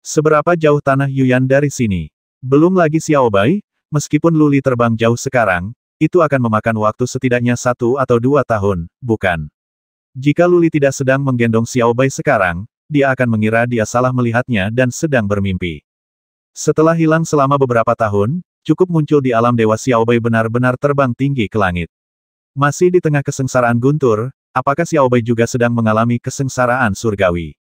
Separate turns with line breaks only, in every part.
Seberapa jauh tanah Yuyan dari sini? Belum lagi Xiaobai, meskipun Luli terbang jauh sekarang, itu akan memakan waktu setidaknya satu atau dua tahun, bukan? Jika Luli tidak sedang menggendong Xiaobai sekarang, dia akan mengira dia salah melihatnya dan sedang bermimpi. Setelah hilang selama beberapa tahun, cukup muncul di alam Dewa Xiaobai benar-benar terbang tinggi ke langit. Masih di tengah kesengsaraan guntur, apakah Xiaobai juga sedang mengalami kesengsaraan surgawi?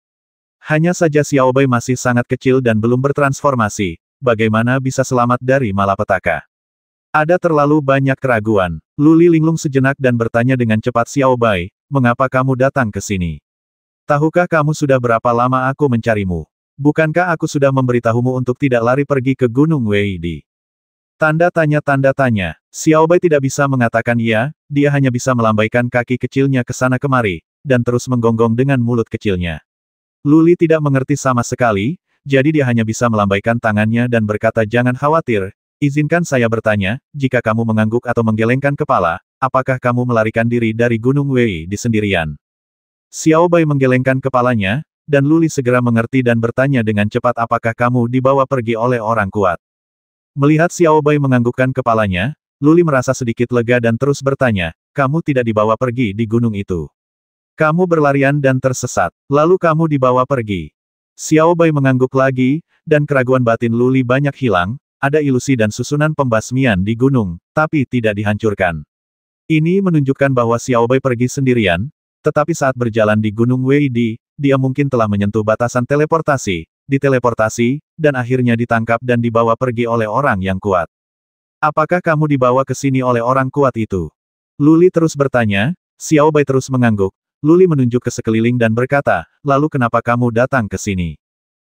Hanya saja Xiaobai masih sangat kecil dan belum bertransformasi, bagaimana bisa selamat dari malapetaka. Ada terlalu banyak keraguan. Luli linglung sejenak dan bertanya dengan cepat Xiaobai, mengapa kamu datang ke sini? Tahukah kamu sudah berapa lama aku mencarimu? Bukankah aku sudah memberitahumu untuk tidak lari pergi ke Gunung Weidi? Tanda tanya tanda tanya, Xiaobai tidak bisa mengatakan iya, dia hanya bisa melambaikan kaki kecilnya ke sana kemari, dan terus menggonggong dengan mulut kecilnya. Luli tidak mengerti sama sekali, jadi dia hanya bisa melambaikan tangannya dan berkata jangan khawatir, izinkan saya bertanya, jika kamu mengangguk atau menggelengkan kepala, apakah kamu melarikan diri dari Gunung Wei di sendirian? Xiao Bai menggelengkan kepalanya, dan Luli segera mengerti dan bertanya dengan cepat apakah kamu dibawa pergi oleh orang kuat. Melihat Xiao Bai menganggukkan kepalanya, Luli merasa sedikit lega dan terus bertanya, kamu tidak dibawa pergi di gunung itu. Kamu berlarian dan tersesat. Lalu kamu dibawa pergi. Xiao Bai mengangguk lagi, dan keraguan batin Luli banyak hilang, ada ilusi dan susunan pembasmian di gunung, tapi tidak dihancurkan. Ini menunjukkan bahwa Xiao Bai pergi sendirian, tetapi saat berjalan di Gunung Wei Di, dia mungkin telah menyentuh batasan teleportasi, diteleportasi, dan akhirnya ditangkap dan dibawa pergi oleh orang yang kuat. Apakah kamu dibawa ke sini oleh orang kuat itu? Luli terus bertanya, Xiao Bai terus mengangguk, Luli menunjuk ke sekeliling dan berkata, lalu kenapa kamu datang ke sini?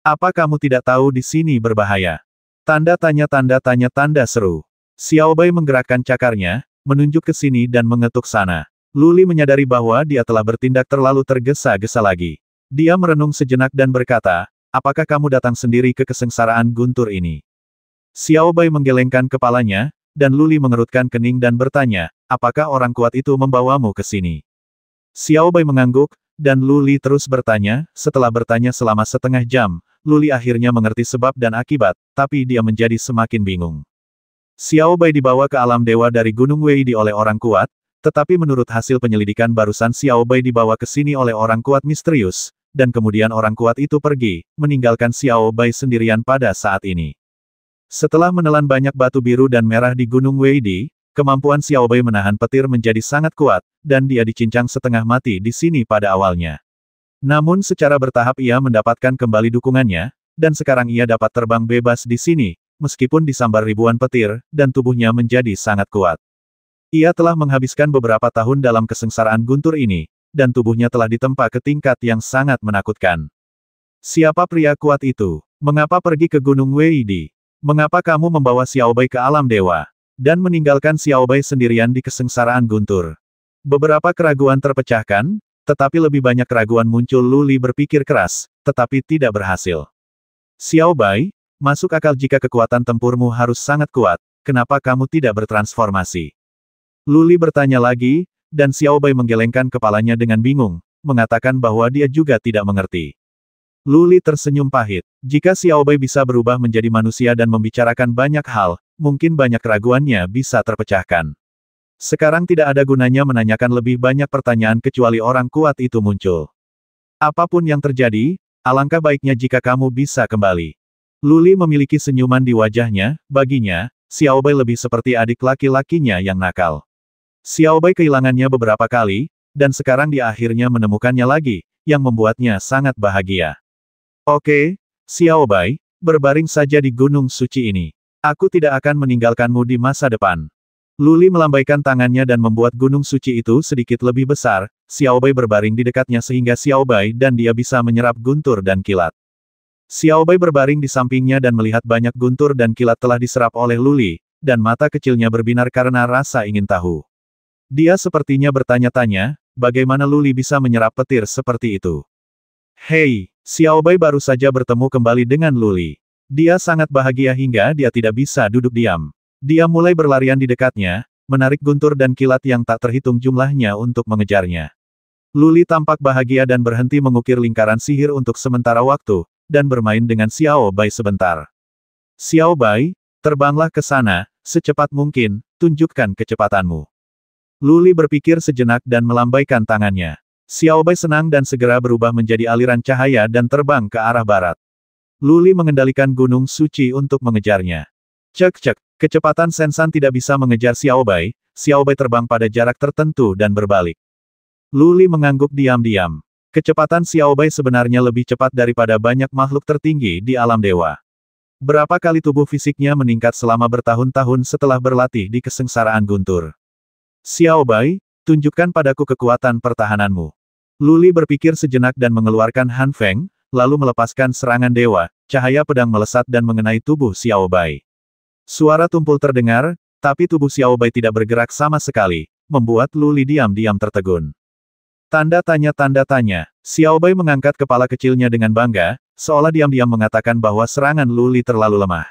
Apa kamu tidak tahu di sini berbahaya? Tanda tanya tanda tanya tanda seru. Xiaobai menggerakkan cakarnya, menunjuk ke sini dan mengetuk sana. Luli menyadari bahwa dia telah bertindak terlalu tergesa-gesa lagi. Dia merenung sejenak dan berkata, apakah kamu datang sendiri ke kesengsaraan guntur ini? Xiaobai menggelengkan kepalanya, dan Luli mengerutkan kening dan bertanya, apakah orang kuat itu membawamu ke sini? Xiao Bai mengangguk, dan Luli terus bertanya, setelah bertanya selama setengah jam, Luli akhirnya mengerti sebab dan akibat, tapi dia menjadi semakin bingung. Xiao Bai dibawa ke alam dewa dari Gunung Wei Di oleh orang kuat, tetapi menurut hasil penyelidikan barusan Xiao Bai dibawa ke sini oleh orang kuat misterius, dan kemudian orang kuat itu pergi, meninggalkan Xiao Bai sendirian pada saat ini. Setelah menelan banyak batu biru dan merah di Gunung Weidi, Kemampuan Xiao Bei menahan petir menjadi sangat kuat, dan dia dicincang setengah mati di sini pada awalnya. Namun secara bertahap ia mendapatkan kembali dukungannya, dan sekarang ia dapat terbang bebas di sini, meskipun disambar ribuan petir, dan tubuhnya menjadi sangat kuat. Ia telah menghabiskan beberapa tahun dalam kesengsaraan guntur ini, dan tubuhnya telah ditempa ke tingkat yang sangat menakutkan. Siapa pria kuat itu? Mengapa pergi ke Gunung Weidi? Mengapa kamu membawa Xiao Xiaobai ke alam dewa? dan meninggalkan Xiao Bai sendirian di kesengsaraan guntur. Beberapa keraguan terpecahkan, tetapi lebih banyak keraguan muncul Luli berpikir keras, tetapi tidak berhasil. Xiao Bai, masuk akal jika kekuatan tempurmu harus sangat kuat, kenapa kamu tidak bertransformasi? Luli bertanya lagi, dan Xiao Bai menggelengkan kepalanya dengan bingung, mengatakan bahwa dia juga tidak mengerti. Luli tersenyum pahit. Jika Xiao Bai bisa berubah menjadi manusia dan membicarakan banyak hal, mungkin banyak keraguannya bisa terpecahkan. Sekarang tidak ada gunanya menanyakan lebih banyak pertanyaan kecuali orang kuat itu muncul. Apapun yang terjadi, alangkah baiknya jika kamu bisa kembali. Luli memiliki senyuman di wajahnya, baginya, Xiaobai lebih seperti adik laki-lakinya yang nakal. Xiaobai kehilangannya beberapa kali, dan sekarang dia akhirnya menemukannya lagi, yang membuatnya sangat bahagia. Oke, Xiaobai, berbaring saja di Gunung Suci ini. Aku tidak akan meninggalkanmu di masa depan. Luli melambaikan tangannya dan membuat gunung suci itu sedikit lebih besar, Xiaobai berbaring di dekatnya sehingga Xiaobai dan dia bisa menyerap guntur dan kilat. Xiaobai berbaring di sampingnya dan melihat banyak guntur dan kilat telah diserap oleh Luli, dan mata kecilnya berbinar karena rasa ingin tahu. Dia sepertinya bertanya-tanya, bagaimana Luli bisa menyerap petir seperti itu. Hei, Xiaobai baru saja bertemu kembali dengan Luli. Dia sangat bahagia hingga dia tidak bisa duduk diam. Dia mulai berlarian di dekatnya, menarik guntur dan kilat yang tak terhitung jumlahnya untuk mengejarnya. Luli tampak bahagia dan berhenti mengukir lingkaran sihir untuk sementara waktu, dan bermain dengan Xiao Bai sebentar. Xiao Bai, terbanglah ke sana, secepat mungkin, tunjukkan kecepatanmu. Luli berpikir sejenak dan melambaikan tangannya. Xiao Bai senang dan segera berubah menjadi aliran cahaya dan terbang ke arah barat. Luli mengendalikan gunung suci untuk mengejarnya. Cek-cek, kecepatan Sensan tidak bisa mengejar Xiao Bai, Xiao Bai terbang pada jarak tertentu dan berbalik. Luli mengangguk diam-diam. Kecepatan Xiao Bai sebenarnya lebih cepat daripada banyak makhluk tertinggi di alam dewa. Berapa kali tubuh fisiknya meningkat selama bertahun-tahun setelah berlatih di kesengsaraan guntur. Xiao Bai, tunjukkan padaku kekuatan pertahananmu. Luli berpikir sejenak dan mengeluarkan Han Feng, lalu melepaskan serangan dewa, cahaya pedang melesat dan mengenai tubuh Xiao Bai. Suara tumpul terdengar, tapi tubuh Xiao Bai tidak bergerak sama sekali, membuat Luli diam-diam tertegun. Tanda tanya tanda tanya, Xiao Bai mengangkat kepala kecilnya dengan bangga, seolah diam-diam mengatakan bahwa serangan Luli terlalu lemah.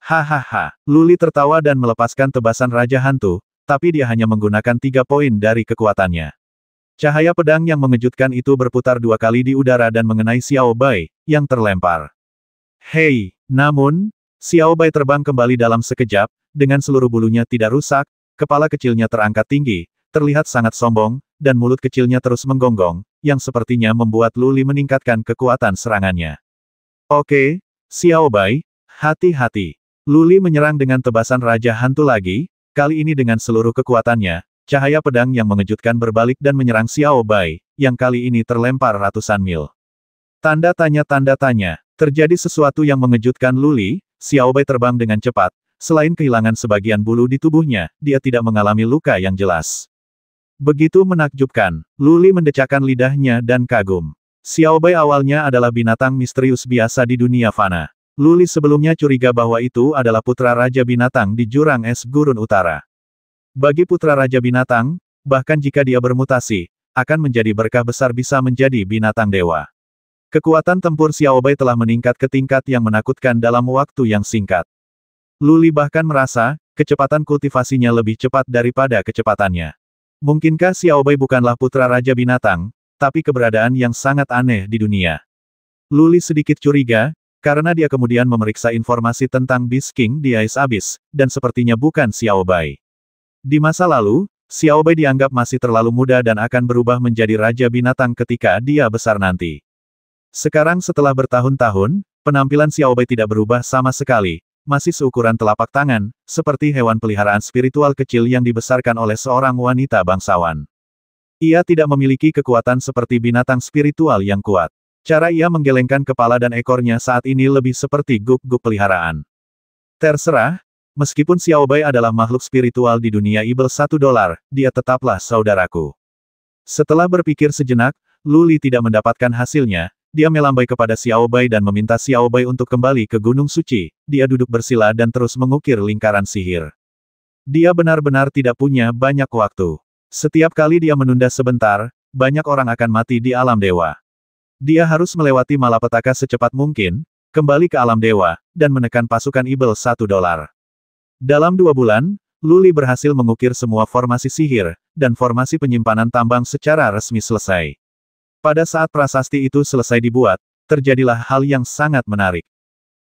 Hahaha, Luli tertawa dan melepaskan tebasan Raja Hantu, tapi dia hanya menggunakan tiga poin dari kekuatannya. Cahaya pedang yang mengejutkan itu berputar dua kali di udara dan mengenai Xiao Bai, yang terlempar. Hei, namun, Xiao Bai terbang kembali dalam sekejap, dengan seluruh bulunya tidak rusak, kepala kecilnya terangkat tinggi, terlihat sangat sombong, dan mulut kecilnya terus menggonggong, yang sepertinya membuat Luli meningkatkan kekuatan serangannya. Oke, Xiao Bai, hati-hati. Luli menyerang dengan tebasan Raja Hantu lagi, kali ini dengan seluruh kekuatannya, Cahaya pedang yang mengejutkan berbalik dan menyerang Xiao Bai, yang kali ini terlempar ratusan mil. Tanda tanya tanda tanya, terjadi sesuatu yang mengejutkan Luli, Xiao Bai terbang dengan cepat, selain kehilangan sebagian bulu di tubuhnya, dia tidak mengalami luka yang jelas. Begitu menakjubkan, Luli mendecakkan lidahnya dan kagum. Xiao Bai awalnya adalah binatang misterius biasa di dunia fana. Luli sebelumnya curiga bahwa itu adalah putra Raja Binatang di jurang es gurun utara. Bagi putra Raja Binatang, bahkan jika dia bermutasi, akan menjadi berkah besar bisa menjadi binatang dewa. Kekuatan tempur Xiaobai telah meningkat ke tingkat yang menakutkan dalam waktu yang singkat. Luli bahkan merasa, kecepatan kultivasinya lebih cepat daripada kecepatannya. Mungkinkah Xiaobai bukanlah putra Raja Binatang, tapi keberadaan yang sangat aneh di dunia. Luli sedikit curiga, karena dia kemudian memeriksa informasi tentang Bisking King di Ice Abyss, dan sepertinya bukan Xiaobai. Di masa lalu, Xiao Bei dianggap masih terlalu muda dan akan berubah menjadi raja binatang ketika dia besar nanti. Sekarang setelah bertahun-tahun, penampilan Xiao Bei tidak berubah sama sekali, masih seukuran telapak tangan, seperti hewan peliharaan spiritual kecil yang dibesarkan oleh seorang wanita bangsawan. Ia tidak memiliki kekuatan seperti binatang spiritual yang kuat. Cara ia menggelengkan kepala dan ekornya saat ini lebih seperti guk-guk peliharaan. Terserah, Meskipun Xiao Bai adalah makhluk spiritual di dunia ibel satu dolar, dia tetaplah saudaraku. Setelah berpikir sejenak, Luli tidak mendapatkan hasilnya, dia melambai kepada Xiao Bai dan meminta Xiao Bai untuk kembali ke Gunung Suci, dia duduk bersila dan terus mengukir lingkaran sihir. Dia benar-benar tidak punya banyak waktu. Setiap kali dia menunda sebentar, banyak orang akan mati di alam dewa. Dia harus melewati malapetaka secepat mungkin, kembali ke alam dewa, dan menekan pasukan Ibel satu dolar. Dalam dua bulan, Luli berhasil mengukir semua formasi sihir, dan formasi penyimpanan tambang secara resmi selesai. Pada saat prasasti itu selesai dibuat, terjadilah hal yang sangat menarik.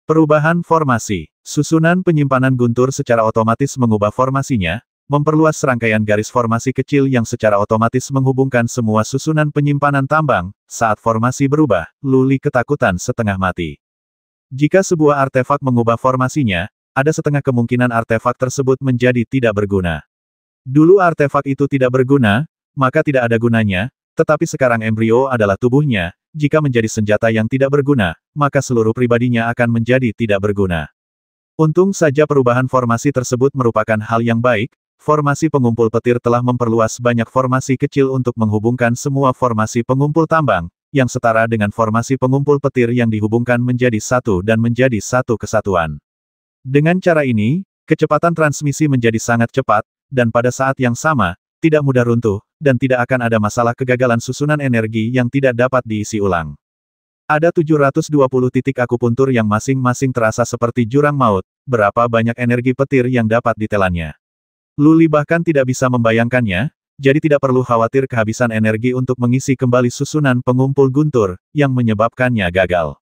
Perubahan formasi, susunan penyimpanan guntur secara otomatis mengubah formasinya, memperluas rangkaian garis formasi kecil yang secara otomatis menghubungkan semua susunan penyimpanan tambang, saat formasi berubah, Luli ketakutan setengah mati. Jika sebuah artefak mengubah formasinya, ada setengah kemungkinan artefak tersebut menjadi tidak berguna. Dulu artefak itu tidak berguna, maka tidak ada gunanya, tetapi sekarang embrio adalah tubuhnya, jika menjadi senjata yang tidak berguna, maka seluruh pribadinya akan menjadi tidak berguna. Untung saja perubahan formasi tersebut merupakan hal yang baik, formasi pengumpul petir telah memperluas banyak formasi kecil untuk menghubungkan semua formasi pengumpul tambang, yang setara dengan formasi pengumpul petir yang dihubungkan menjadi satu dan menjadi satu kesatuan. Dengan cara ini, kecepatan transmisi menjadi sangat cepat, dan pada saat yang sama, tidak mudah runtuh, dan tidak akan ada masalah kegagalan susunan energi yang tidak dapat diisi ulang. Ada 720 titik akupuntur yang masing-masing terasa seperti jurang maut, berapa banyak energi petir yang dapat ditelannya. Luli bahkan tidak bisa membayangkannya, jadi tidak perlu khawatir kehabisan energi untuk mengisi kembali susunan pengumpul guntur, yang menyebabkannya gagal.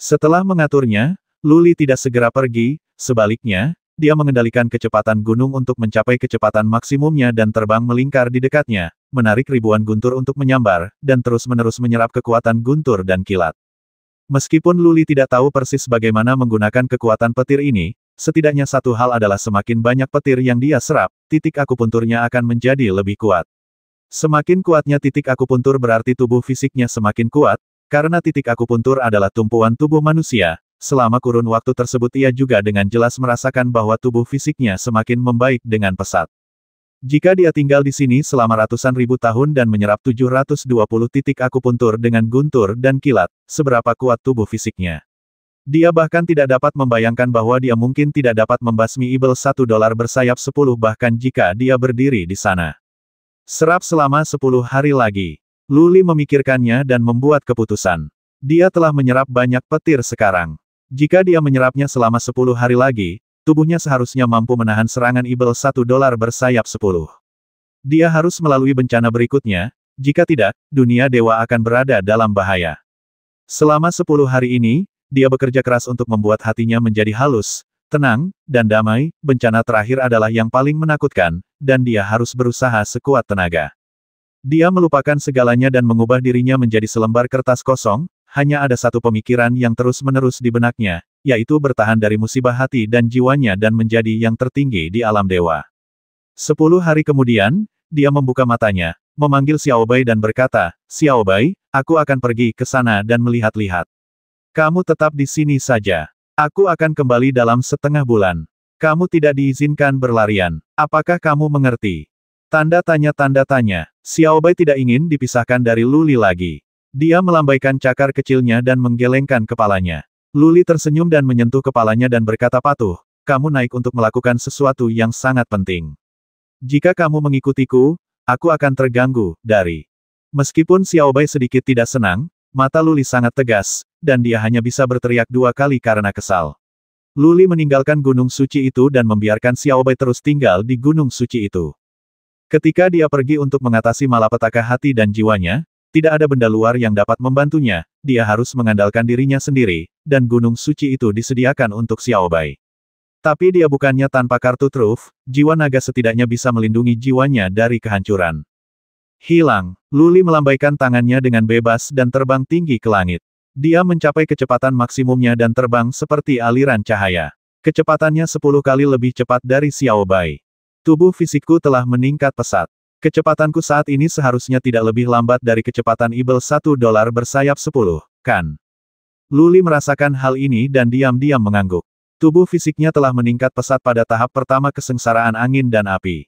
Setelah mengaturnya, Luli tidak segera pergi, Sebaliknya, dia mengendalikan kecepatan gunung untuk mencapai kecepatan maksimumnya dan terbang melingkar di dekatnya, menarik ribuan guntur untuk menyambar, dan terus-menerus menyerap kekuatan guntur dan kilat. Meskipun Luli tidak tahu persis bagaimana menggunakan kekuatan petir ini, setidaknya satu hal adalah semakin banyak petir yang dia serap, titik akupunturnya akan menjadi lebih kuat. Semakin kuatnya titik akupuntur berarti tubuh fisiknya semakin kuat, karena titik akupuntur adalah tumpuan tubuh manusia, Selama kurun waktu tersebut ia juga dengan jelas merasakan bahwa tubuh fisiknya semakin membaik dengan pesat. Jika dia tinggal di sini selama ratusan ribu tahun dan menyerap 720 titik akupuntur dengan guntur dan kilat, seberapa kuat tubuh fisiknya. Dia bahkan tidak dapat membayangkan bahwa dia mungkin tidak dapat membasmi ibel satu dolar bersayap sepuluh bahkan jika dia berdiri di sana. Serap selama sepuluh hari lagi. Luli memikirkannya dan membuat keputusan. Dia telah menyerap banyak petir sekarang. Jika dia menyerapnya selama 10 hari lagi, tubuhnya seharusnya mampu menahan serangan Ibel 1 dolar bersayap 10. Dia harus melalui bencana berikutnya, jika tidak, dunia dewa akan berada dalam bahaya. Selama 10 hari ini, dia bekerja keras untuk membuat hatinya menjadi halus, tenang, dan damai, bencana terakhir adalah yang paling menakutkan, dan dia harus berusaha sekuat tenaga. Dia melupakan segalanya dan mengubah dirinya menjadi selembar kertas kosong, hanya ada satu pemikiran yang terus-menerus di benaknya, yaitu bertahan dari musibah hati dan jiwanya dan menjadi yang tertinggi di alam dewa. Sepuluh hari kemudian, dia membuka matanya, memanggil Xiaobai dan berkata, Xiaobai, aku akan pergi ke sana dan melihat-lihat. Kamu tetap di sini saja. Aku akan kembali dalam setengah bulan. Kamu tidak diizinkan berlarian. Apakah kamu mengerti? Tanda tanya tanda tanya. Xiaobai tidak ingin dipisahkan dari Luli lagi. Dia melambaikan cakar kecilnya dan menggelengkan kepalanya. Luli tersenyum dan menyentuh kepalanya dan berkata patuh, kamu naik untuk melakukan sesuatu yang sangat penting. Jika kamu mengikutiku, aku akan terganggu, dari. Meskipun Xiao Xiaobai sedikit tidak senang, mata Luli sangat tegas, dan dia hanya bisa berteriak dua kali karena kesal. Luli meninggalkan gunung suci itu dan membiarkan Xiao Xiaobai terus tinggal di gunung suci itu. Ketika dia pergi untuk mengatasi malapetaka hati dan jiwanya, tidak ada benda luar yang dapat membantunya, dia harus mengandalkan dirinya sendiri, dan gunung suci itu disediakan untuk Xiaobai. Tapi dia bukannya tanpa kartu truf, jiwa naga setidaknya bisa melindungi jiwanya dari kehancuran. Hilang, Luli melambaikan tangannya dengan bebas dan terbang tinggi ke langit. Dia mencapai kecepatan maksimumnya dan terbang seperti aliran cahaya. Kecepatannya 10 kali lebih cepat dari Xiaobai. Tubuh fisikku telah meningkat pesat. Kecepatanku saat ini seharusnya tidak lebih lambat dari kecepatan Ibel satu dolar bersayap sepuluh, kan? Luli merasakan hal ini dan diam-diam mengangguk. Tubuh fisiknya telah meningkat pesat pada tahap pertama kesengsaraan angin dan api.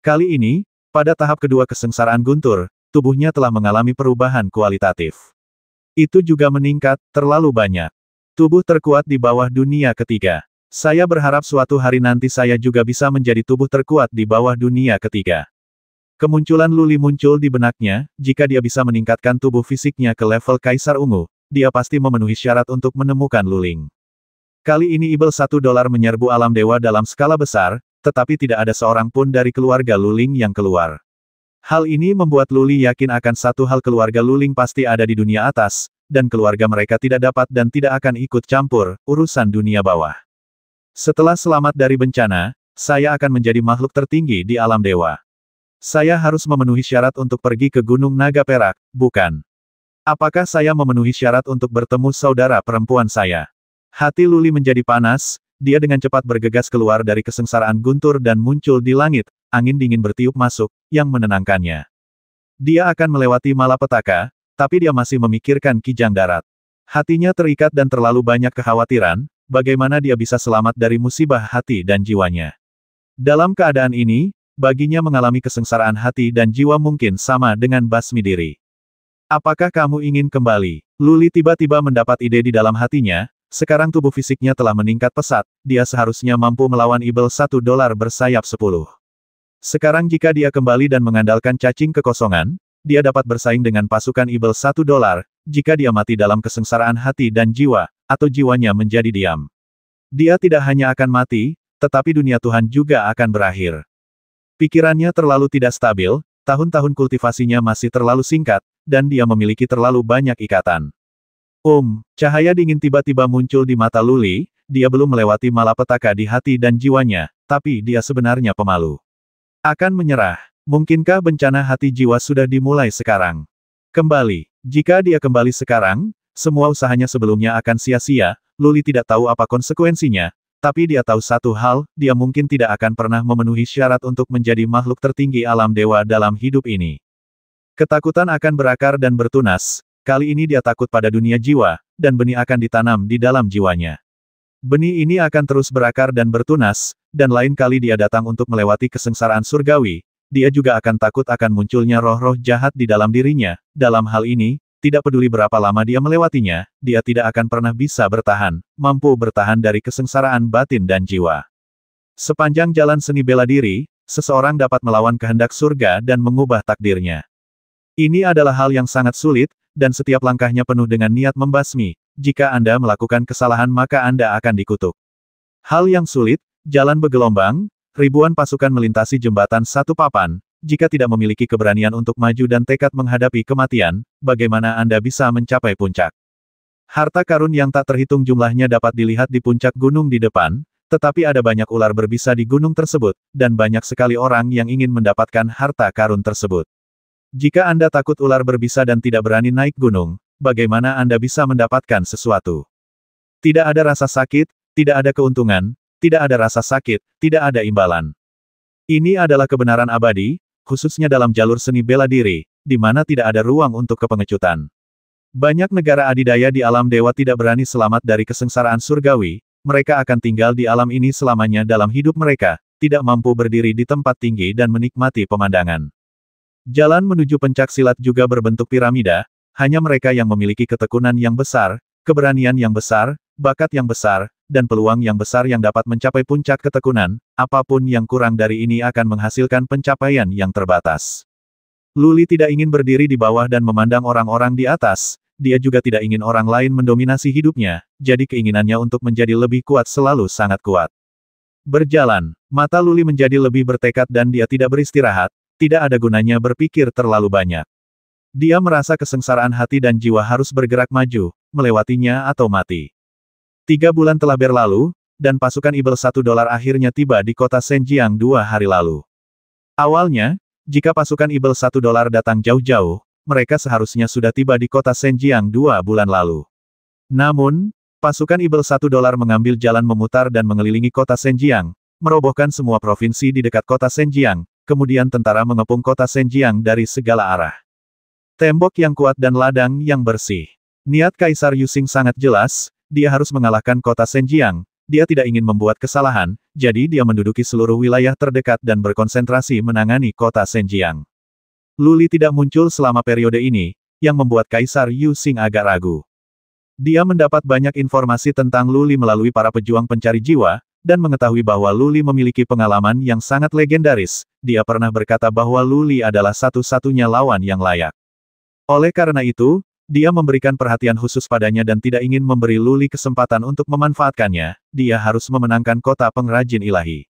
Kali ini, pada tahap kedua kesengsaraan guntur, tubuhnya telah mengalami perubahan kualitatif. Itu juga meningkat, terlalu banyak. Tubuh terkuat di bawah dunia ketiga. Saya berharap suatu hari nanti saya juga bisa menjadi tubuh terkuat di bawah dunia ketiga. Kemunculan Luli muncul di benaknya, jika dia bisa meningkatkan tubuh fisiknya ke level Kaisar Ungu, dia pasti memenuhi syarat untuk menemukan Luling. Kali ini Ibel satu dolar menyerbu alam dewa dalam skala besar, tetapi tidak ada seorang pun dari keluarga Luling yang keluar. Hal ini membuat Luli yakin akan satu hal keluarga Luling pasti ada di dunia atas, dan keluarga mereka tidak dapat dan tidak akan ikut campur, urusan dunia bawah. Setelah selamat dari bencana, saya akan menjadi makhluk tertinggi di alam dewa. Saya harus memenuhi syarat untuk pergi ke Gunung Naga Perak, bukan? Apakah saya memenuhi syarat untuk bertemu saudara perempuan saya? Hati Luli menjadi panas, dia dengan cepat bergegas keluar dari kesengsaraan guntur dan muncul di langit, angin dingin bertiup masuk, yang menenangkannya. Dia akan melewati malapetaka, tapi dia masih memikirkan kijang darat. Hatinya terikat dan terlalu banyak kekhawatiran, bagaimana dia bisa selamat dari musibah hati dan jiwanya. Dalam keadaan ini, baginya mengalami kesengsaraan hati dan jiwa mungkin sama dengan basmi diri. Apakah kamu ingin kembali? Luli tiba-tiba mendapat ide di dalam hatinya, sekarang tubuh fisiknya telah meningkat pesat, dia seharusnya mampu melawan Ibel satu dolar bersayap sepuluh. Sekarang jika dia kembali dan mengandalkan cacing kekosongan, dia dapat bersaing dengan pasukan Ibel satu dolar, jika dia mati dalam kesengsaraan hati dan jiwa, atau jiwanya menjadi diam. Dia tidak hanya akan mati, tetapi dunia Tuhan juga akan berakhir. Pikirannya terlalu tidak stabil, tahun-tahun kultivasinya masih terlalu singkat, dan dia memiliki terlalu banyak ikatan. um, cahaya dingin tiba-tiba muncul di mata Luli, dia belum melewati malapetaka di hati dan jiwanya, tapi dia sebenarnya pemalu. Akan menyerah, mungkinkah bencana hati jiwa sudah dimulai sekarang? Kembali, jika dia kembali sekarang, semua usahanya sebelumnya akan sia-sia, Luli tidak tahu apa konsekuensinya, tapi dia tahu satu hal, dia mungkin tidak akan pernah memenuhi syarat untuk menjadi makhluk tertinggi alam dewa dalam hidup ini. Ketakutan akan berakar dan bertunas, kali ini dia takut pada dunia jiwa, dan benih akan ditanam di dalam jiwanya. Benih ini akan terus berakar dan bertunas, dan lain kali dia datang untuk melewati kesengsaraan surgawi, dia juga akan takut akan munculnya roh-roh jahat di dalam dirinya, dalam hal ini, tidak peduli berapa lama dia melewatinya, dia tidak akan pernah bisa bertahan, mampu bertahan dari kesengsaraan batin dan jiwa. Sepanjang jalan seni bela diri, seseorang dapat melawan kehendak surga dan mengubah takdirnya. Ini adalah hal yang sangat sulit, dan setiap langkahnya penuh dengan niat membasmi, jika Anda melakukan kesalahan maka Anda akan dikutuk. Hal yang sulit, jalan bergelombang, ribuan pasukan melintasi jembatan satu papan, jika tidak memiliki keberanian untuk maju dan tekad menghadapi kematian, bagaimana Anda bisa mencapai puncak? Harta karun yang tak terhitung jumlahnya dapat dilihat di puncak gunung di depan, tetapi ada banyak ular berbisa di gunung tersebut, dan banyak sekali orang yang ingin mendapatkan harta karun tersebut. Jika Anda takut ular berbisa dan tidak berani naik gunung, bagaimana Anda bisa mendapatkan sesuatu? Tidak ada rasa sakit, tidak ada keuntungan, tidak ada rasa sakit, tidak ada imbalan. Ini adalah kebenaran abadi, khususnya dalam jalur seni bela diri, di mana tidak ada ruang untuk kepengecutan. Banyak negara adidaya di alam dewa tidak berani selamat dari kesengsaraan surgawi, mereka akan tinggal di alam ini selamanya dalam hidup mereka, tidak mampu berdiri di tempat tinggi dan menikmati pemandangan. Jalan menuju pencak silat juga berbentuk piramida, hanya mereka yang memiliki ketekunan yang besar, keberanian yang besar, bakat yang besar, dan peluang yang besar yang dapat mencapai puncak ketekunan, apapun yang kurang dari ini akan menghasilkan pencapaian yang terbatas. Luli tidak ingin berdiri di bawah dan memandang orang-orang di atas, dia juga tidak ingin orang lain mendominasi hidupnya, jadi keinginannya untuk menjadi lebih kuat selalu sangat kuat. Berjalan, mata Luli menjadi lebih bertekad dan dia tidak beristirahat, tidak ada gunanya berpikir terlalu banyak. Dia merasa kesengsaraan hati dan jiwa harus bergerak maju, melewatinya atau mati. Tiga bulan telah berlalu, dan pasukan Ibel satu dolar akhirnya tiba di kota Senjiang dua hari lalu. Awalnya, jika pasukan Ibel satu dolar datang jauh-jauh, mereka seharusnya sudah tiba di kota Senjiang dua bulan lalu. Namun, pasukan Ibel satu dolar mengambil jalan memutar dan mengelilingi kota Senjiang, merobohkan semua provinsi di dekat kota Senjiang, kemudian tentara mengepung kota Senjiang dari segala arah. Tembok yang kuat dan ladang yang bersih. Niat Kaisar Yusing sangat jelas, dia harus mengalahkan kota Senjiang, dia tidak ingin membuat kesalahan, jadi dia menduduki seluruh wilayah terdekat dan berkonsentrasi menangani kota Senjiang. Luli tidak muncul selama periode ini, yang membuat Kaisar Yu Xing agak ragu. Dia mendapat banyak informasi tentang Luli melalui para pejuang pencari jiwa, dan mengetahui bahwa Luli memiliki pengalaman yang sangat legendaris, dia pernah berkata bahwa Luli adalah satu-satunya lawan yang layak. Oleh karena itu, dia memberikan perhatian khusus padanya dan tidak ingin memberi Luli kesempatan untuk memanfaatkannya, dia harus memenangkan kota pengrajin ilahi.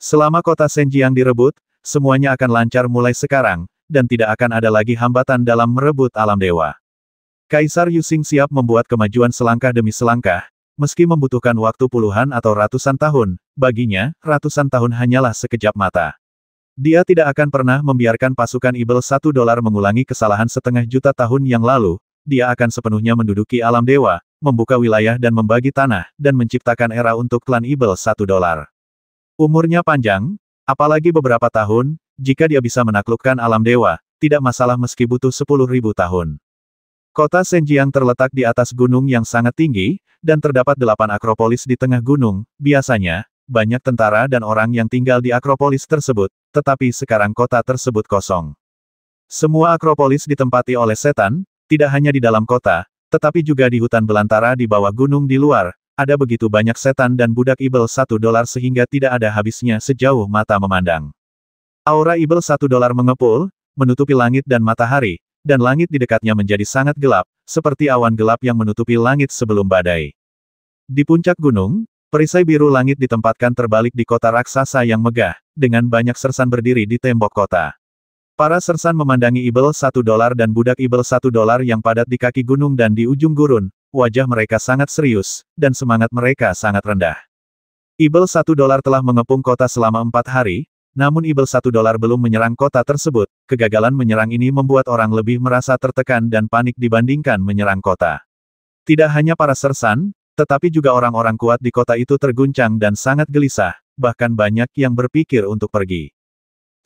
Selama kota Senjiang direbut, semuanya akan lancar mulai sekarang, dan tidak akan ada lagi hambatan dalam merebut alam dewa. Kaisar Yuxing siap membuat kemajuan selangkah demi selangkah, meski membutuhkan waktu puluhan atau ratusan tahun, baginya, ratusan tahun hanyalah sekejap mata. Dia tidak akan pernah membiarkan pasukan Ibel satu dolar mengulangi kesalahan setengah juta tahun yang lalu, dia akan sepenuhnya menduduki alam dewa, membuka wilayah dan membagi tanah, dan menciptakan era untuk klan Ibel satu dolar. Umurnya panjang, apalagi beberapa tahun, jika dia bisa menaklukkan alam dewa, tidak masalah meski butuh sepuluh ribu tahun. Kota Senjiang terletak di atas gunung yang sangat tinggi, dan terdapat delapan akropolis di tengah gunung, biasanya, banyak tentara dan orang yang tinggal di akropolis tersebut, tetapi sekarang kota tersebut kosong. Semua akropolis ditempati oleh setan, tidak hanya di dalam kota, tetapi juga di hutan belantara di bawah gunung di luar, ada begitu banyak setan dan budak ibel satu dolar sehingga tidak ada habisnya sejauh mata memandang. Aura ibel satu dolar mengepul, menutupi langit dan matahari, dan langit di dekatnya menjadi sangat gelap, seperti awan gelap yang menutupi langit sebelum badai. Di puncak gunung, perisai biru langit ditempatkan terbalik di kota raksasa yang megah, dengan banyak sersan berdiri di tembok kota. Para sersan memandangi Ibel satu dolar dan budak Ibel satu dolar yang padat di kaki gunung dan di ujung gurun, wajah mereka sangat serius, dan semangat mereka sangat rendah. Ibel satu dolar telah mengepung kota selama empat hari, namun Ibel satu dolar belum menyerang kota tersebut, kegagalan menyerang ini membuat orang lebih merasa tertekan dan panik dibandingkan menyerang kota. Tidak hanya para sersan, tetapi juga orang-orang kuat di kota itu terguncang dan sangat gelisah, bahkan banyak yang berpikir untuk pergi.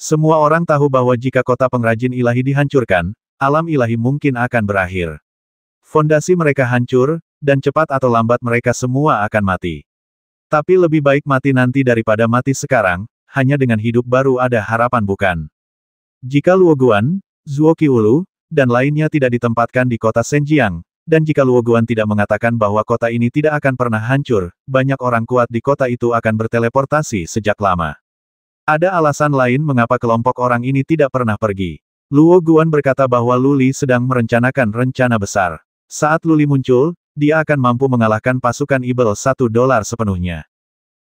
Semua orang tahu bahwa jika kota pengrajin ilahi dihancurkan, alam ilahi mungkin akan berakhir. Fondasi mereka hancur, dan cepat atau lambat mereka semua akan mati. Tapi lebih baik mati nanti daripada mati sekarang, hanya dengan hidup baru ada harapan bukan. Jika Luoguan, Zuoki dan lainnya tidak ditempatkan di kota Senjiang, dan jika Luoguan tidak mengatakan bahwa kota ini tidak akan pernah hancur, banyak orang kuat di kota itu akan berteleportasi sejak lama. Ada alasan lain mengapa kelompok orang ini tidak pernah pergi. Luo Guan berkata bahwa Luli sedang merencanakan rencana besar. Saat Luli muncul, dia akan mampu mengalahkan pasukan Ibel satu dolar sepenuhnya.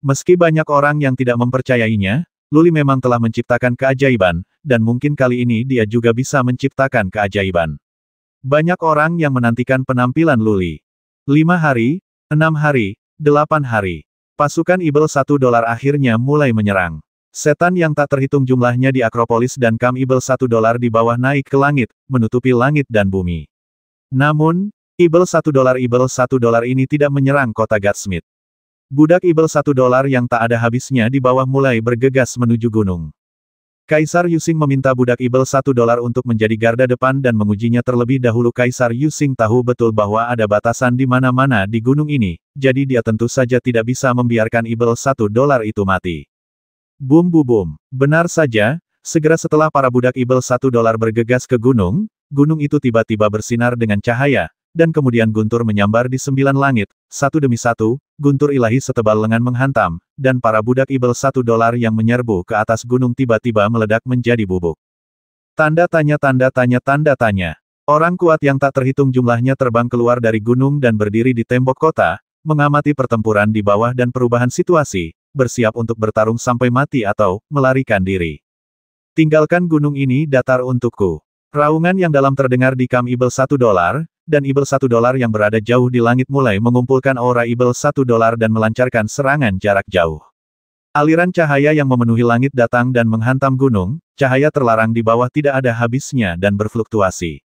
Meski banyak orang yang tidak mempercayainya, Luli memang telah menciptakan keajaiban, dan mungkin kali ini dia juga bisa menciptakan keajaiban. Banyak orang yang menantikan penampilan Luli. Lima hari, enam hari, delapan hari. Pasukan Ibel satu dolar akhirnya mulai menyerang. Setan yang tak terhitung jumlahnya di Akropolis dan Kam Ibel satu dolar di bawah naik ke langit, menutupi langit dan bumi. Namun, Ibel satu dolar Ibel satu dolar ini tidak menyerang kota Gatsmith. Budak Ibel satu dolar yang tak ada habisnya di bawah mulai bergegas menuju gunung. Kaisar Yusing meminta budak Ibel satu dolar untuk menjadi garda depan dan mengujinya terlebih dahulu Kaisar Yusing tahu betul bahwa ada batasan di mana-mana di gunung ini, jadi dia tentu saja tidak bisa membiarkan Ibel satu dolar itu mati. Bum bu bum. Benar saja, segera setelah para budak ibel satu dolar bergegas ke gunung, gunung itu tiba-tiba bersinar dengan cahaya, dan kemudian guntur menyambar di sembilan langit, satu demi satu, guntur ilahi setebal lengan menghantam, dan para budak ibel satu dolar yang menyerbu ke atas gunung tiba-tiba meledak menjadi bubuk. Tanda tanya tanda tanya tanda tanya. Orang kuat yang tak terhitung jumlahnya terbang keluar dari gunung dan berdiri di tembok kota, mengamati pertempuran di bawah dan perubahan situasi, bersiap untuk bertarung sampai mati atau melarikan diri. Tinggalkan gunung ini datar untukku. Raungan yang dalam terdengar di kam Ibel satu dolar, dan Ibel satu dolar yang berada jauh di langit mulai mengumpulkan aura Ibel satu dolar dan melancarkan serangan jarak jauh. Aliran cahaya yang memenuhi langit datang dan menghantam gunung, cahaya terlarang di bawah tidak ada habisnya dan berfluktuasi.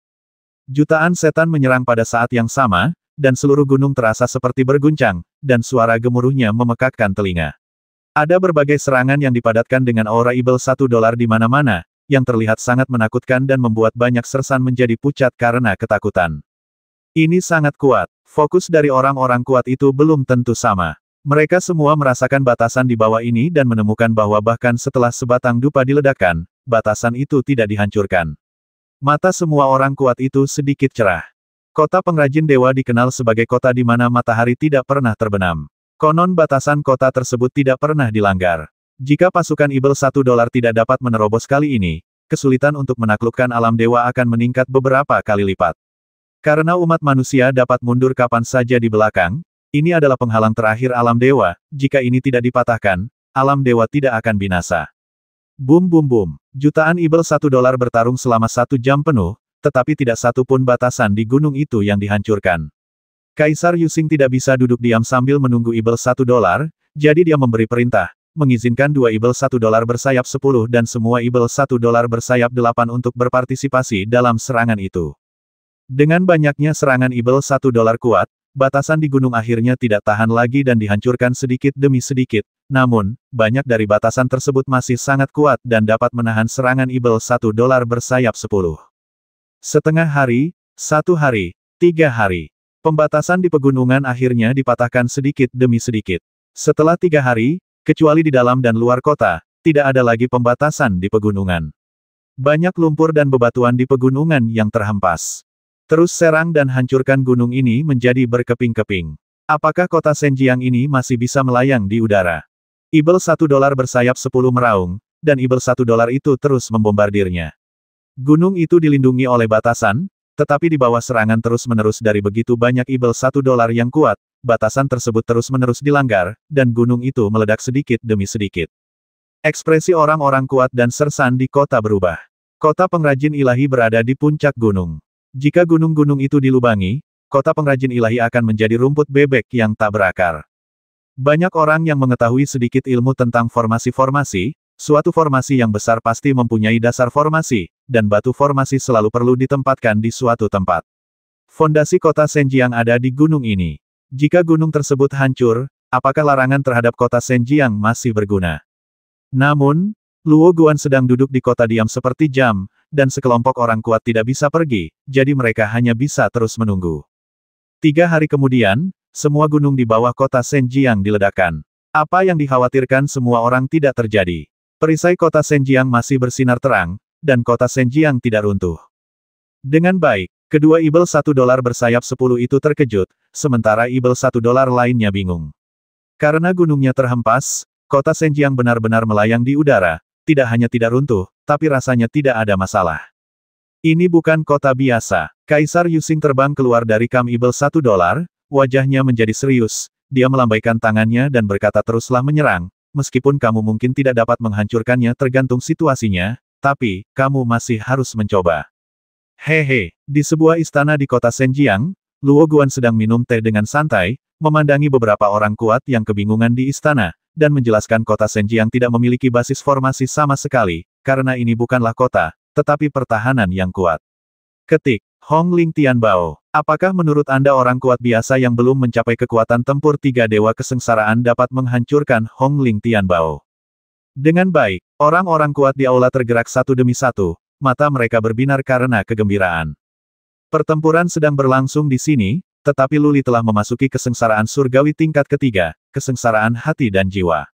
Jutaan setan menyerang pada saat yang sama, dan seluruh gunung terasa seperti berguncang, dan suara gemuruhnya memekakkan telinga. Ada berbagai serangan yang dipadatkan dengan aura ibel satu dolar di mana-mana, yang terlihat sangat menakutkan dan membuat banyak sersan menjadi pucat karena ketakutan. Ini sangat kuat. Fokus dari orang-orang kuat itu belum tentu sama. Mereka semua merasakan batasan di bawah ini dan menemukan bahwa bahkan setelah sebatang dupa diledakkan, batasan itu tidak dihancurkan. Mata semua orang kuat itu sedikit cerah. Kota pengrajin dewa dikenal sebagai kota di mana matahari tidak pernah terbenam. Konon batasan kota tersebut tidak pernah dilanggar. Jika pasukan Ibel satu dolar tidak dapat menerobos kali ini, kesulitan untuk menaklukkan alam dewa akan meningkat beberapa kali lipat. Karena umat manusia dapat mundur kapan saja di belakang, ini adalah penghalang terakhir alam dewa, jika ini tidak dipatahkan, alam dewa tidak akan binasa. Bum bum bum, jutaan Ibel satu dolar bertarung selama satu jam penuh, tetapi tidak satu pun batasan di gunung itu yang dihancurkan. Kaisar Yusing tidak bisa duduk diam sambil menunggu Ibel satu dolar, jadi dia memberi perintah, mengizinkan dua Ibel satu dolar bersayap sepuluh dan semua Ibel satu dolar bersayap delapan untuk berpartisipasi dalam serangan itu. Dengan banyaknya serangan Ibel satu dolar kuat, batasan di gunung akhirnya tidak tahan lagi dan dihancurkan sedikit demi sedikit, namun, banyak dari batasan tersebut masih sangat kuat dan dapat menahan serangan Ibel satu dolar bersayap sepuluh. Setengah hari, satu hari, tiga hari. Pembatasan di pegunungan akhirnya dipatahkan sedikit demi sedikit. Setelah tiga hari, kecuali di dalam dan luar kota, tidak ada lagi pembatasan di pegunungan. Banyak lumpur dan bebatuan di pegunungan yang terhempas. Terus serang dan hancurkan gunung ini menjadi berkeping-keping. Apakah kota Senjiang ini masih bisa melayang di udara? Ibel satu dolar bersayap sepuluh meraung, dan Ibel satu dolar itu terus membombardirnya. Gunung itu dilindungi oleh batasan, tetapi di bawah serangan terus-menerus dari begitu banyak ibel satu dolar yang kuat, batasan tersebut terus-menerus dilanggar, dan gunung itu meledak sedikit demi sedikit. Ekspresi orang-orang kuat dan sersan di kota berubah. Kota pengrajin ilahi berada di puncak gunung. Jika gunung-gunung itu dilubangi, kota pengrajin ilahi akan menjadi rumput bebek yang tak berakar. Banyak orang yang mengetahui sedikit ilmu tentang formasi-formasi, Suatu formasi yang besar pasti mempunyai dasar formasi, dan batu formasi selalu perlu ditempatkan di suatu tempat. Fondasi kota Senji yang ada di gunung ini. Jika gunung tersebut hancur, apakah larangan terhadap kota Senji yang masih berguna? Namun, Luo Guan sedang duduk di kota diam seperti jam, dan sekelompok orang kuat tidak bisa pergi, jadi mereka hanya bisa terus menunggu. Tiga hari kemudian, semua gunung di bawah kota Senji yang diledakkan. Apa yang dikhawatirkan semua orang tidak terjadi. Perisai kota Senjiang masih bersinar terang, dan kota Senjiang tidak runtuh. Dengan baik, kedua ibel satu dolar bersayap sepuluh itu terkejut, sementara ibel satu dolar lainnya bingung. Karena gunungnya terhempas, kota Senjiang benar-benar melayang di udara, tidak hanya tidak runtuh, tapi rasanya tidak ada masalah. Ini bukan kota biasa. Kaisar Yusing terbang keluar dari kam ibel satu dolar, wajahnya menjadi serius, dia melambaikan tangannya dan berkata teruslah menyerang, meskipun kamu mungkin tidak dapat menghancurkannya tergantung situasinya, tapi, kamu masih harus mencoba. Hehe, di sebuah istana di kota Senjiang, Luo Guan sedang minum teh dengan santai, memandangi beberapa orang kuat yang kebingungan di istana, dan menjelaskan kota Senjiang tidak memiliki basis formasi sama sekali, karena ini bukanlah kota, tetapi pertahanan yang kuat. Ketik, Hong Ling Tian Bao. Apakah menurut Anda orang kuat biasa yang belum mencapai kekuatan tempur tiga dewa kesengsaraan dapat menghancurkan Hong Ling Tianbao? Dengan baik, orang-orang kuat di aula tergerak satu demi satu, mata mereka berbinar karena kegembiraan. Pertempuran sedang berlangsung di sini, tetapi Luli telah memasuki kesengsaraan surgawi tingkat ketiga, kesengsaraan hati dan jiwa.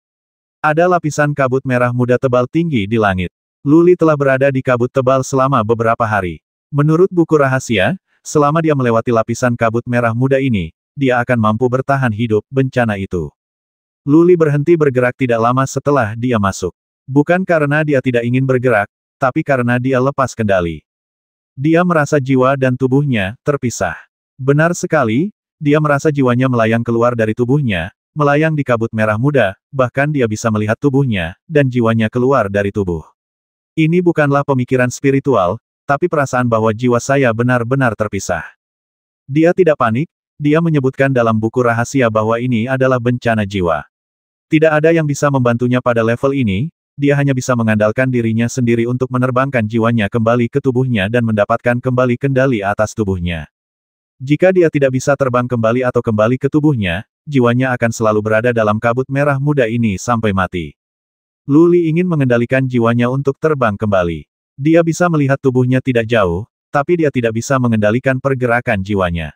Ada lapisan kabut merah muda tebal tinggi di langit. Luli telah berada di kabut tebal selama beberapa hari. Menurut buku rahasia, Selama dia melewati lapisan kabut merah muda ini, dia akan mampu bertahan hidup bencana itu. Luli berhenti bergerak tidak lama setelah dia masuk. Bukan karena dia tidak ingin bergerak, tapi karena dia lepas kendali. Dia merasa jiwa dan tubuhnya terpisah. Benar sekali, dia merasa jiwanya melayang keluar dari tubuhnya, melayang di kabut merah muda, bahkan dia bisa melihat tubuhnya, dan jiwanya keluar dari tubuh. Ini bukanlah pemikiran spiritual, tapi perasaan bahwa jiwa saya benar-benar terpisah. Dia tidak panik, dia menyebutkan dalam buku rahasia bahwa ini adalah bencana jiwa. Tidak ada yang bisa membantunya pada level ini, dia hanya bisa mengandalkan dirinya sendiri untuk menerbangkan jiwanya kembali ke tubuhnya dan mendapatkan kembali kendali atas tubuhnya. Jika dia tidak bisa terbang kembali atau kembali ke tubuhnya, jiwanya akan selalu berada dalam kabut merah muda ini sampai mati. Luli ingin mengendalikan jiwanya untuk terbang kembali. Dia bisa melihat tubuhnya tidak jauh, tapi dia tidak bisa mengendalikan pergerakan jiwanya.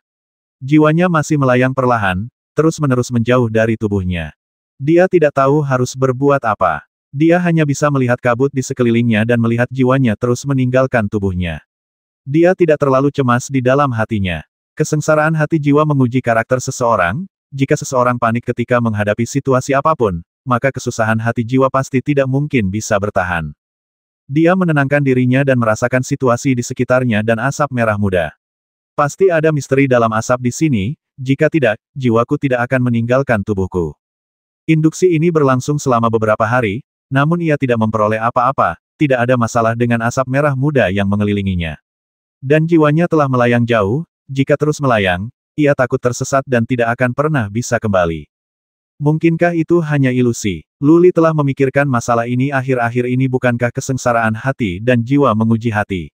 Jiwanya masih melayang perlahan, terus-menerus menjauh dari tubuhnya. Dia tidak tahu harus berbuat apa. Dia hanya bisa melihat kabut di sekelilingnya dan melihat jiwanya terus meninggalkan tubuhnya. Dia tidak terlalu cemas di dalam hatinya. Kesengsaraan hati jiwa menguji karakter seseorang, jika seseorang panik ketika menghadapi situasi apapun, maka kesusahan hati jiwa pasti tidak mungkin bisa bertahan. Dia menenangkan dirinya dan merasakan situasi di sekitarnya dan asap merah muda. Pasti ada misteri dalam asap di sini, jika tidak, jiwaku tidak akan meninggalkan tubuhku. Induksi ini berlangsung selama beberapa hari, namun ia tidak memperoleh apa-apa, tidak ada masalah dengan asap merah muda yang mengelilinginya. Dan jiwanya telah melayang jauh, jika terus melayang, ia takut tersesat dan tidak akan pernah bisa kembali. Mungkinkah itu hanya ilusi? Luli telah memikirkan masalah ini akhir-akhir ini bukankah kesengsaraan hati dan jiwa menguji hati.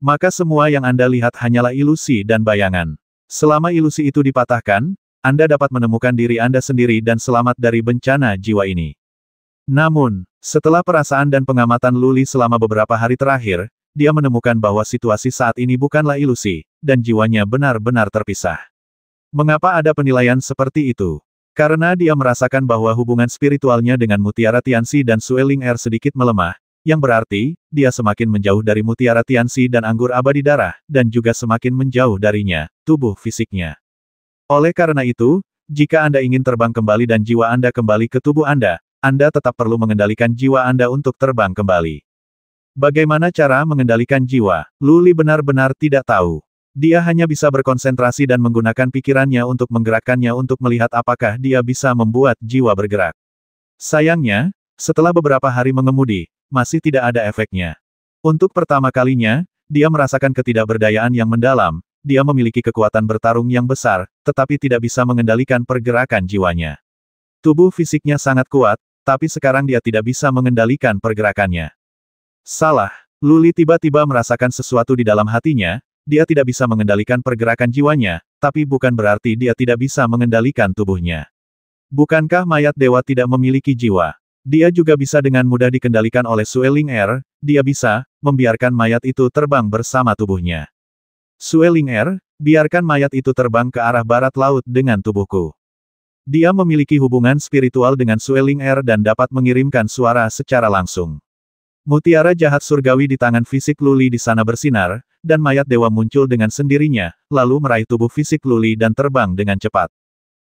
Maka semua yang Anda lihat hanyalah ilusi dan bayangan. Selama ilusi itu dipatahkan, Anda dapat menemukan diri Anda sendiri dan selamat dari bencana jiwa ini. Namun, setelah perasaan dan pengamatan Luli selama beberapa hari terakhir, dia menemukan bahwa situasi saat ini bukanlah ilusi, dan jiwanya benar-benar terpisah. Mengapa ada penilaian seperti itu? Karena dia merasakan bahwa hubungan spiritualnya dengan Mutiara Tianxi dan Sueling Er sedikit melemah, yang berarti, dia semakin menjauh dari Mutiara Tianxi dan Anggur Abadi Darah, dan juga semakin menjauh darinya, tubuh fisiknya. Oleh karena itu, jika Anda ingin terbang kembali dan jiwa Anda kembali ke tubuh Anda, Anda tetap perlu mengendalikan jiwa Anda untuk terbang kembali. Bagaimana cara mengendalikan jiwa? Luli benar-benar tidak tahu. Dia hanya bisa berkonsentrasi dan menggunakan pikirannya untuk menggerakkannya untuk melihat apakah dia bisa membuat jiwa bergerak. Sayangnya, setelah beberapa hari mengemudi, masih tidak ada efeknya. Untuk pertama kalinya, dia merasakan ketidakberdayaan yang mendalam, dia memiliki kekuatan bertarung yang besar, tetapi tidak bisa mengendalikan pergerakan jiwanya. Tubuh fisiknya sangat kuat, tapi sekarang dia tidak bisa mengendalikan pergerakannya. Salah, Luli tiba-tiba merasakan sesuatu di dalam hatinya, dia tidak bisa mengendalikan pergerakan jiwanya, tapi bukan berarti dia tidak bisa mengendalikan tubuhnya. Bukankah mayat dewa tidak memiliki jiwa? Dia juga bisa dengan mudah dikendalikan oleh Sueling Er. dia bisa, membiarkan mayat itu terbang bersama tubuhnya. Sueling Er, biarkan mayat itu terbang ke arah barat laut dengan tubuhku. Dia memiliki hubungan spiritual dengan Sueling Er dan dapat mengirimkan suara secara langsung. Mutiara jahat surgawi di tangan fisik Luli di sana bersinar, dan mayat dewa muncul dengan sendirinya, lalu meraih tubuh fisik Luli dan terbang dengan cepat.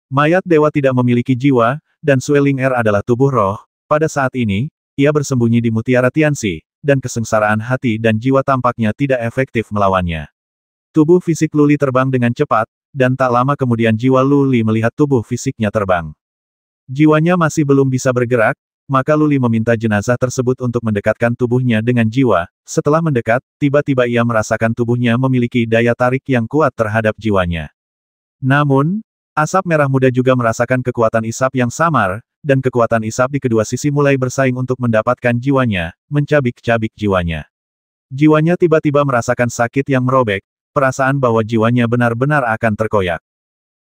Mayat dewa tidak memiliki jiwa, dan Sueling Er adalah tubuh roh. Pada saat ini, ia bersembunyi di mutiara Tianxi, dan kesengsaraan hati dan jiwa tampaknya tidak efektif melawannya. Tubuh fisik Luli terbang dengan cepat, dan tak lama kemudian jiwa Luli melihat tubuh fisiknya terbang. Jiwanya masih belum bisa bergerak, maka Luli meminta jenazah tersebut untuk mendekatkan tubuhnya dengan jiwa. Setelah mendekat, tiba-tiba ia merasakan tubuhnya memiliki daya tarik yang kuat terhadap jiwanya. Namun, asap merah muda juga merasakan kekuatan isap yang samar, dan kekuatan isap di kedua sisi mulai bersaing untuk mendapatkan jiwanya, mencabik-cabik jiwanya. Jiwanya tiba-tiba merasakan sakit yang merobek, perasaan bahwa jiwanya benar-benar akan terkoyak.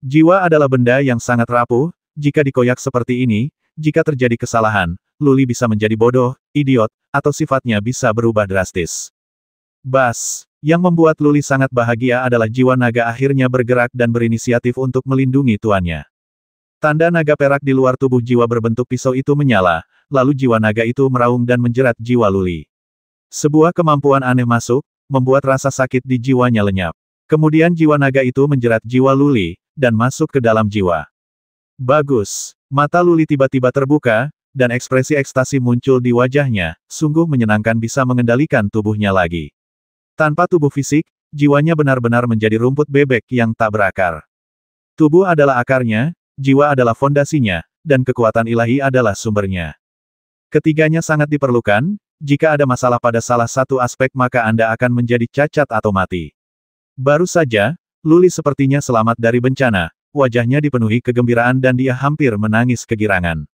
Jiwa adalah benda yang sangat rapuh, jika dikoyak seperti ini, jika terjadi kesalahan, Luli bisa menjadi bodoh, idiot, atau sifatnya bisa berubah drastis. Bas, yang membuat Luli sangat bahagia adalah jiwa naga akhirnya bergerak dan berinisiatif untuk melindungi tuannya. Tanda naga perak di luar tubuh jiwa berbentuk pisau itu menyala, lalu jiwa naga itu meraung dan menjerat jiwa Luli. Sebuah kemampuan aneh masuk, membuat rasa sakit di jiwanya lenyap. Kemudian jiwa naga itu menjerat jiwa Luli, dan masuk ke dalam jiwa. Bagus. Mata Luli tiba-tiba terbuka, dan ekspresi ekstasi muncul di wajahnya, sungguh menyenangkan bisa mengendalikan tubuhnya lagi. Tanpa tubuh fisik, jiwanya benar-benar menjadi rumput bebek yang tak berakar. Tubuh adalah akarnya, jiwa adalah fondasinya, dan kekuatan ilahi adalah sumbernya. Ketiganya sangat diperlukan, jika ada masalah pada salah satu aspek maka Anda akan menjadi cacat atau mati. Baru saja, Luli sepertinya selamat dari bencana, wajahnya dipenuhi kegembiraan dan dia hampir menangis kegirangan.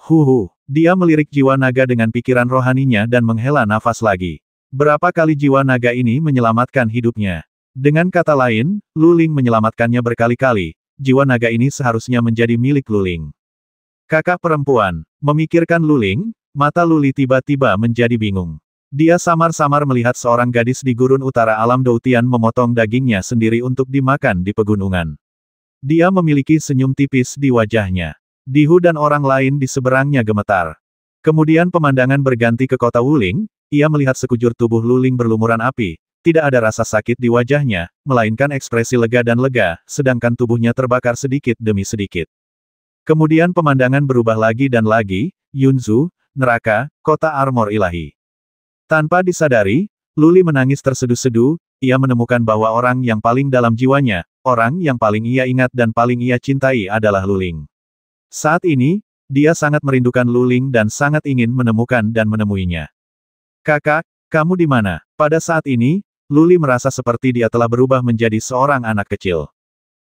Huhu, dia melirik jiwa naga dengan pikiran rohaninya dan menghela nafas lagi. Berapa kali jiwa naga ini menyelamatkan hidupnya? Dengan kata lain, Luling menyelamatkannya berkali-kali, jiwa naga ini seharusnya menjadi milik Luling. Kakak perempuan, memikirkan Luling, mata Luli tiba-tiba menjadi bingung. Dia samar-samar melihat seorang gadis di gurun utara alam Doutian memotong dagingnya sendiri untuk dimakan di pegunungan. Dia memiliki senyum tipis di wajahnya. Dihu dan orang lain di seberangnya gemetar. Kemudian pemandangan berganti ke kota Wuling, ia melihat sekujur tubuh Luling berlumuran api, tidak ada rasa sakit di wajahnya, melainkan ekspresi lega dan lega, sedangkan tubuhnya terbakar sedikit demi sedikit. Kemudian pemandangan berubah lagi dan lagi, Yunzu, neraka, kota armor ilahi. Tanpa disadari, Luli menangis terseduh sedu ia menemukan bahwa orang yang paling dalam jiwanya, Orang yang paling ia ingat dan paling ia cintai adalah Luling. Saat ini, dia sangat merindukan Luling dan sangat ingin menemukan dan menemuinya. Kakak, kamu di mana? Pada saat ini, Luli merasa seperti dia telah berubah menjadi seorang anak kecil.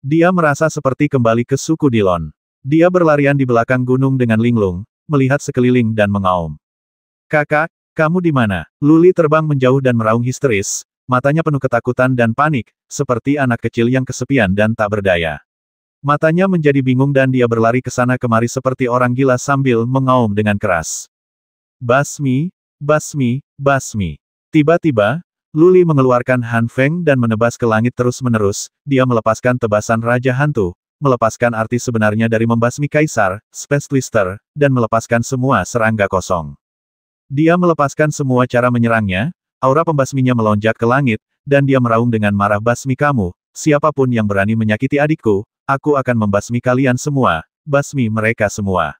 Dia merasa seperti kembali ke suku Dilon. Dia berlarian di belakang gunung dengan linglung, melihat sekeliling dan mengaum. Kakak, kamu di mana? Luli terbang menjauh dan meraung histeris, matanya penuh ketakutan dan panik, seperti anak kecil yang kesepian dan tak berdaya. Matanya menjadi bingung dan dia berlari ke sana kemari seperti orang gila sambil mengaum dengan keras. Basmi, basmi, basmi. Tiba-tiba, Luli mengeluarkan Han Feng dan menebas ke langit terus-menerus, dia melepaskan tebasan Raja Hantu, melepaskan arti sebenarnya dari membasmi Kaisar, Space Twister, dan melepaskan semua serangga kosong. Dia melepaskan semua cara menyerangnya, Aura pembasminya melonjak ke langit, dan dia meraung dengan marah basmi kamu, siapapun yang berani menyakiti adikku, aku akan membasmi kalian semua, basmi mereka semua.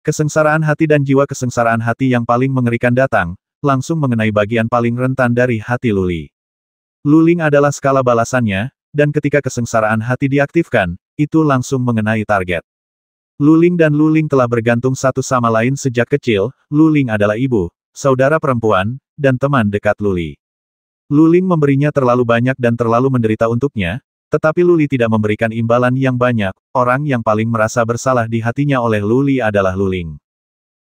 Kesengsaraan hati dan jiwa kesengsaraan hati yang paling mengerikan datang, langsung mengenai bagian paling rentan dari hati Luli. Luling adalah skala balasannya, dan ketika kesengsaraan hati diaktifkan, itu langsung mengenai target. Luling dan Luling telah bergantung satu sama lain sejak kecil, Luling adalah ibu, saudara perempuan, dan teman dekat Luli. Luling memberinya terlalu banyak dan terlalu menderita untuknya, tetapi Luli tidak memberikan imbalan yang banyak, orang yang paling merasa bersalah di hatinya oleh Luli adalah Luling.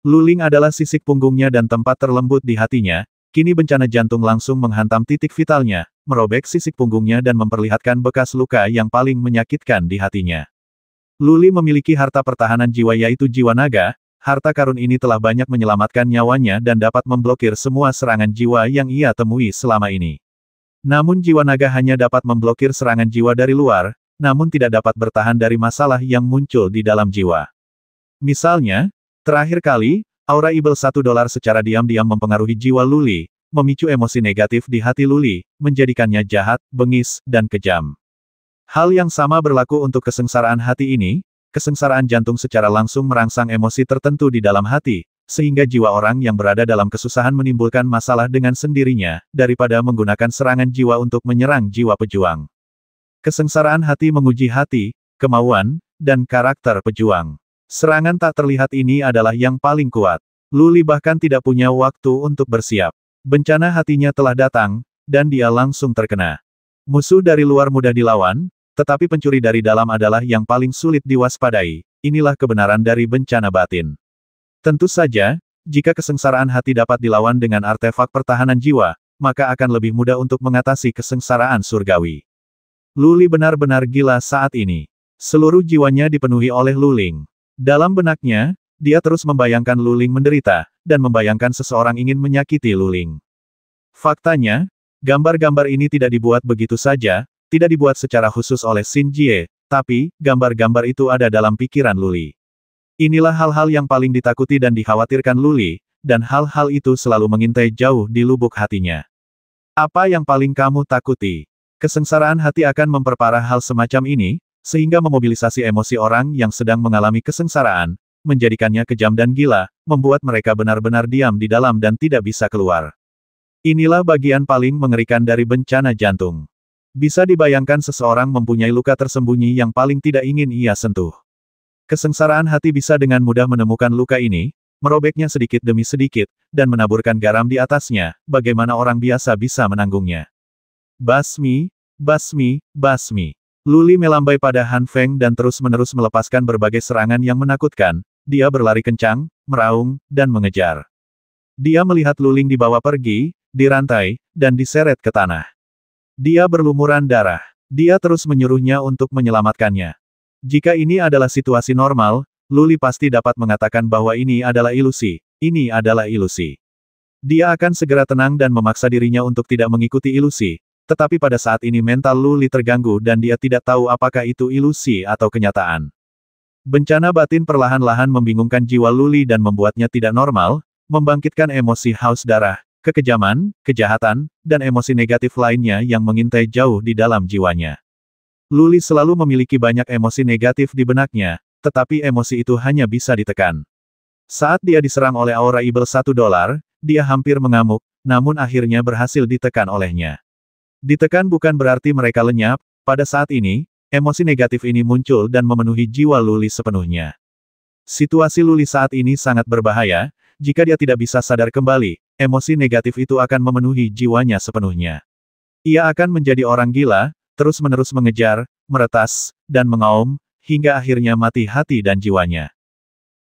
Luling adalah sisik punggungnya dan tempat terlembut di hatinya, kini bencana jantung langsung menghantam titik vitalnya, merobek sisik punggungnya dan memperlihatkan bekas luka yang paling menyakitkan di hatinya. Luli memiliki harta pertahanan jiwa yaitu jiwa naga, Harta karun ini telah banyak menyelamatkan nyawanya dan dapat memblokir semua serangan jiwa yang ia temui selama ini. Namun jiwa naga hanya dapat memblokir serangan jiwa dari luar, namun tidak dapat bertahan dari masalah yang muncul di dalam jiwa. Misalnya, terakhir kali, aura Ibel satu dolar secara diam-diam mempengaruhi jiwa Luli, memicu emosi negatif di hati Luli, menjadikannya jahat, bengis, dan kejam. Hal yang sama berlaku untuk kesengsaraan hati ini, Kesengsaraan jantung secara langsung merangsang emosi tertentu di dalam hati, sehingga jiwa orang yang berada dalam kesusahan menimbulkan masalah dengan sendirinya, daripada menggunakan serangan jiwa untuk menyerang jiwa pejuang. Kesengsaraan hati menguji hati, kemauan, dan karakter pejuang. Serangan tak terlihat ini adalah yang paling kuat. Luli bahkan tidak punya waktu untuk bersiap. Bencana hatinya telah datang, dan dia langsung terkena. Musuh dari luar mudah dilawan, tetapi pencuri dari dalam adalah yang paling sulit diwaspadai, inilah kebenaran dari bencana batin. Tentu saja, jika kesengsaraan hati dapat dilawan dengan artefak pertahanan jiwa, maka akan lebih mudah untuk mengatasi kesengsaraan surgawi. Luli benar-benar gila saat ini. Seluruh jiwanya dipenuhi oleh Luling. Dalam benaknya, dia terus membayangkan Luling menderita, dan membayangkan seseorang ingin menyakiti Luling. Faktanya, gambar-gambar ini tidak dibuat begitu saja, tidak dibuat secara khusus oleh Xin Jie, tapi, gambar-gambar itu ada dalam pikiran Luli. Inilah hal-hal yang paling ditakuti dan dikhawatirkan Luli, dan hal-hal itu selalu mengintai jauh di lubuk hatinya. Apa yang paling kamu takuti? Kesengsaraan hati akan memperparah hal semacam ini, sehingga memobilisasi emosi orang yang sedang mengalami kesengsaraan, menjadikannya kejam dan gila, membuat mereka benar-benar diam di dalam dan tidak bisa keluar. Inilah bagian paling mengerikan dari bencana jantung. Bisa dibayangkan seseorang mempunyai luka tersembunyi yang paling tidak ingin ia sentuh. Kesengsaraan hati bisa dengan mudah menemukan luka ini, merobeknya sedikit demi sedikit, dan menaburkan garam di atasnya, bagaimana orang biasa bisa menanggungnya. Basmi, basmi, basmi. Luli melambai pada Han Feng dan terus-menerus melepaskan berbagai serangan yang menakutkan, dia berlari kencang, meraung, dan mengejar. Dia melihat Luling dibawa pergi, dirantai, dan diseret ke tanah. Dia berlumuran darah. Dia terus menyuruhnya untuk menyelamatkannya. Jika ini adalah situasi normal, Luli pasti dapat mengatakan bahwa ini adalah ilusi, ini adalah ilusi. Dia akan segera tenang dan memaksa dirinya untuk tidak mengikuti ilusi, tetapi pada saat ini mental Luli terganggu dan dia tidak tahu apakah itu ilusi atau kenyataan. Bencana batin perlahan-lahan membingungkan jiwa Luli dan membuatnya tidak normal, membangkitkan emosi haus darah, kekejaman, kejahatan, dan emosi negatif lainnya yang mengintai jauh di dalam jiwanya. Luli selalu memiliki banyak emosi negatif di benaknya, tetapi emosi itu hanya bisa ditekan. Saat dia diserang oleh aura ibel satu dolar, dia hampir mengamuk, namun akhirnya berhasil ditekan olehnya. Ditekan bukan berarti mereka lenyap, pada saat ini, emosi negatif ini muncul dan memenuhi jiwa Luli sepenuhnya. Situasi Luli saat ini sangat berbahaya, jika dia tidak bisa sadar kembali, emosi negatif itu akan memenuhi jiwanya sepenuhnya. Ia akan menjadi orang gila, terus-menerus mengejar, meretas, dan mengaum, hingga akhirnya mati hati dan jiwanya.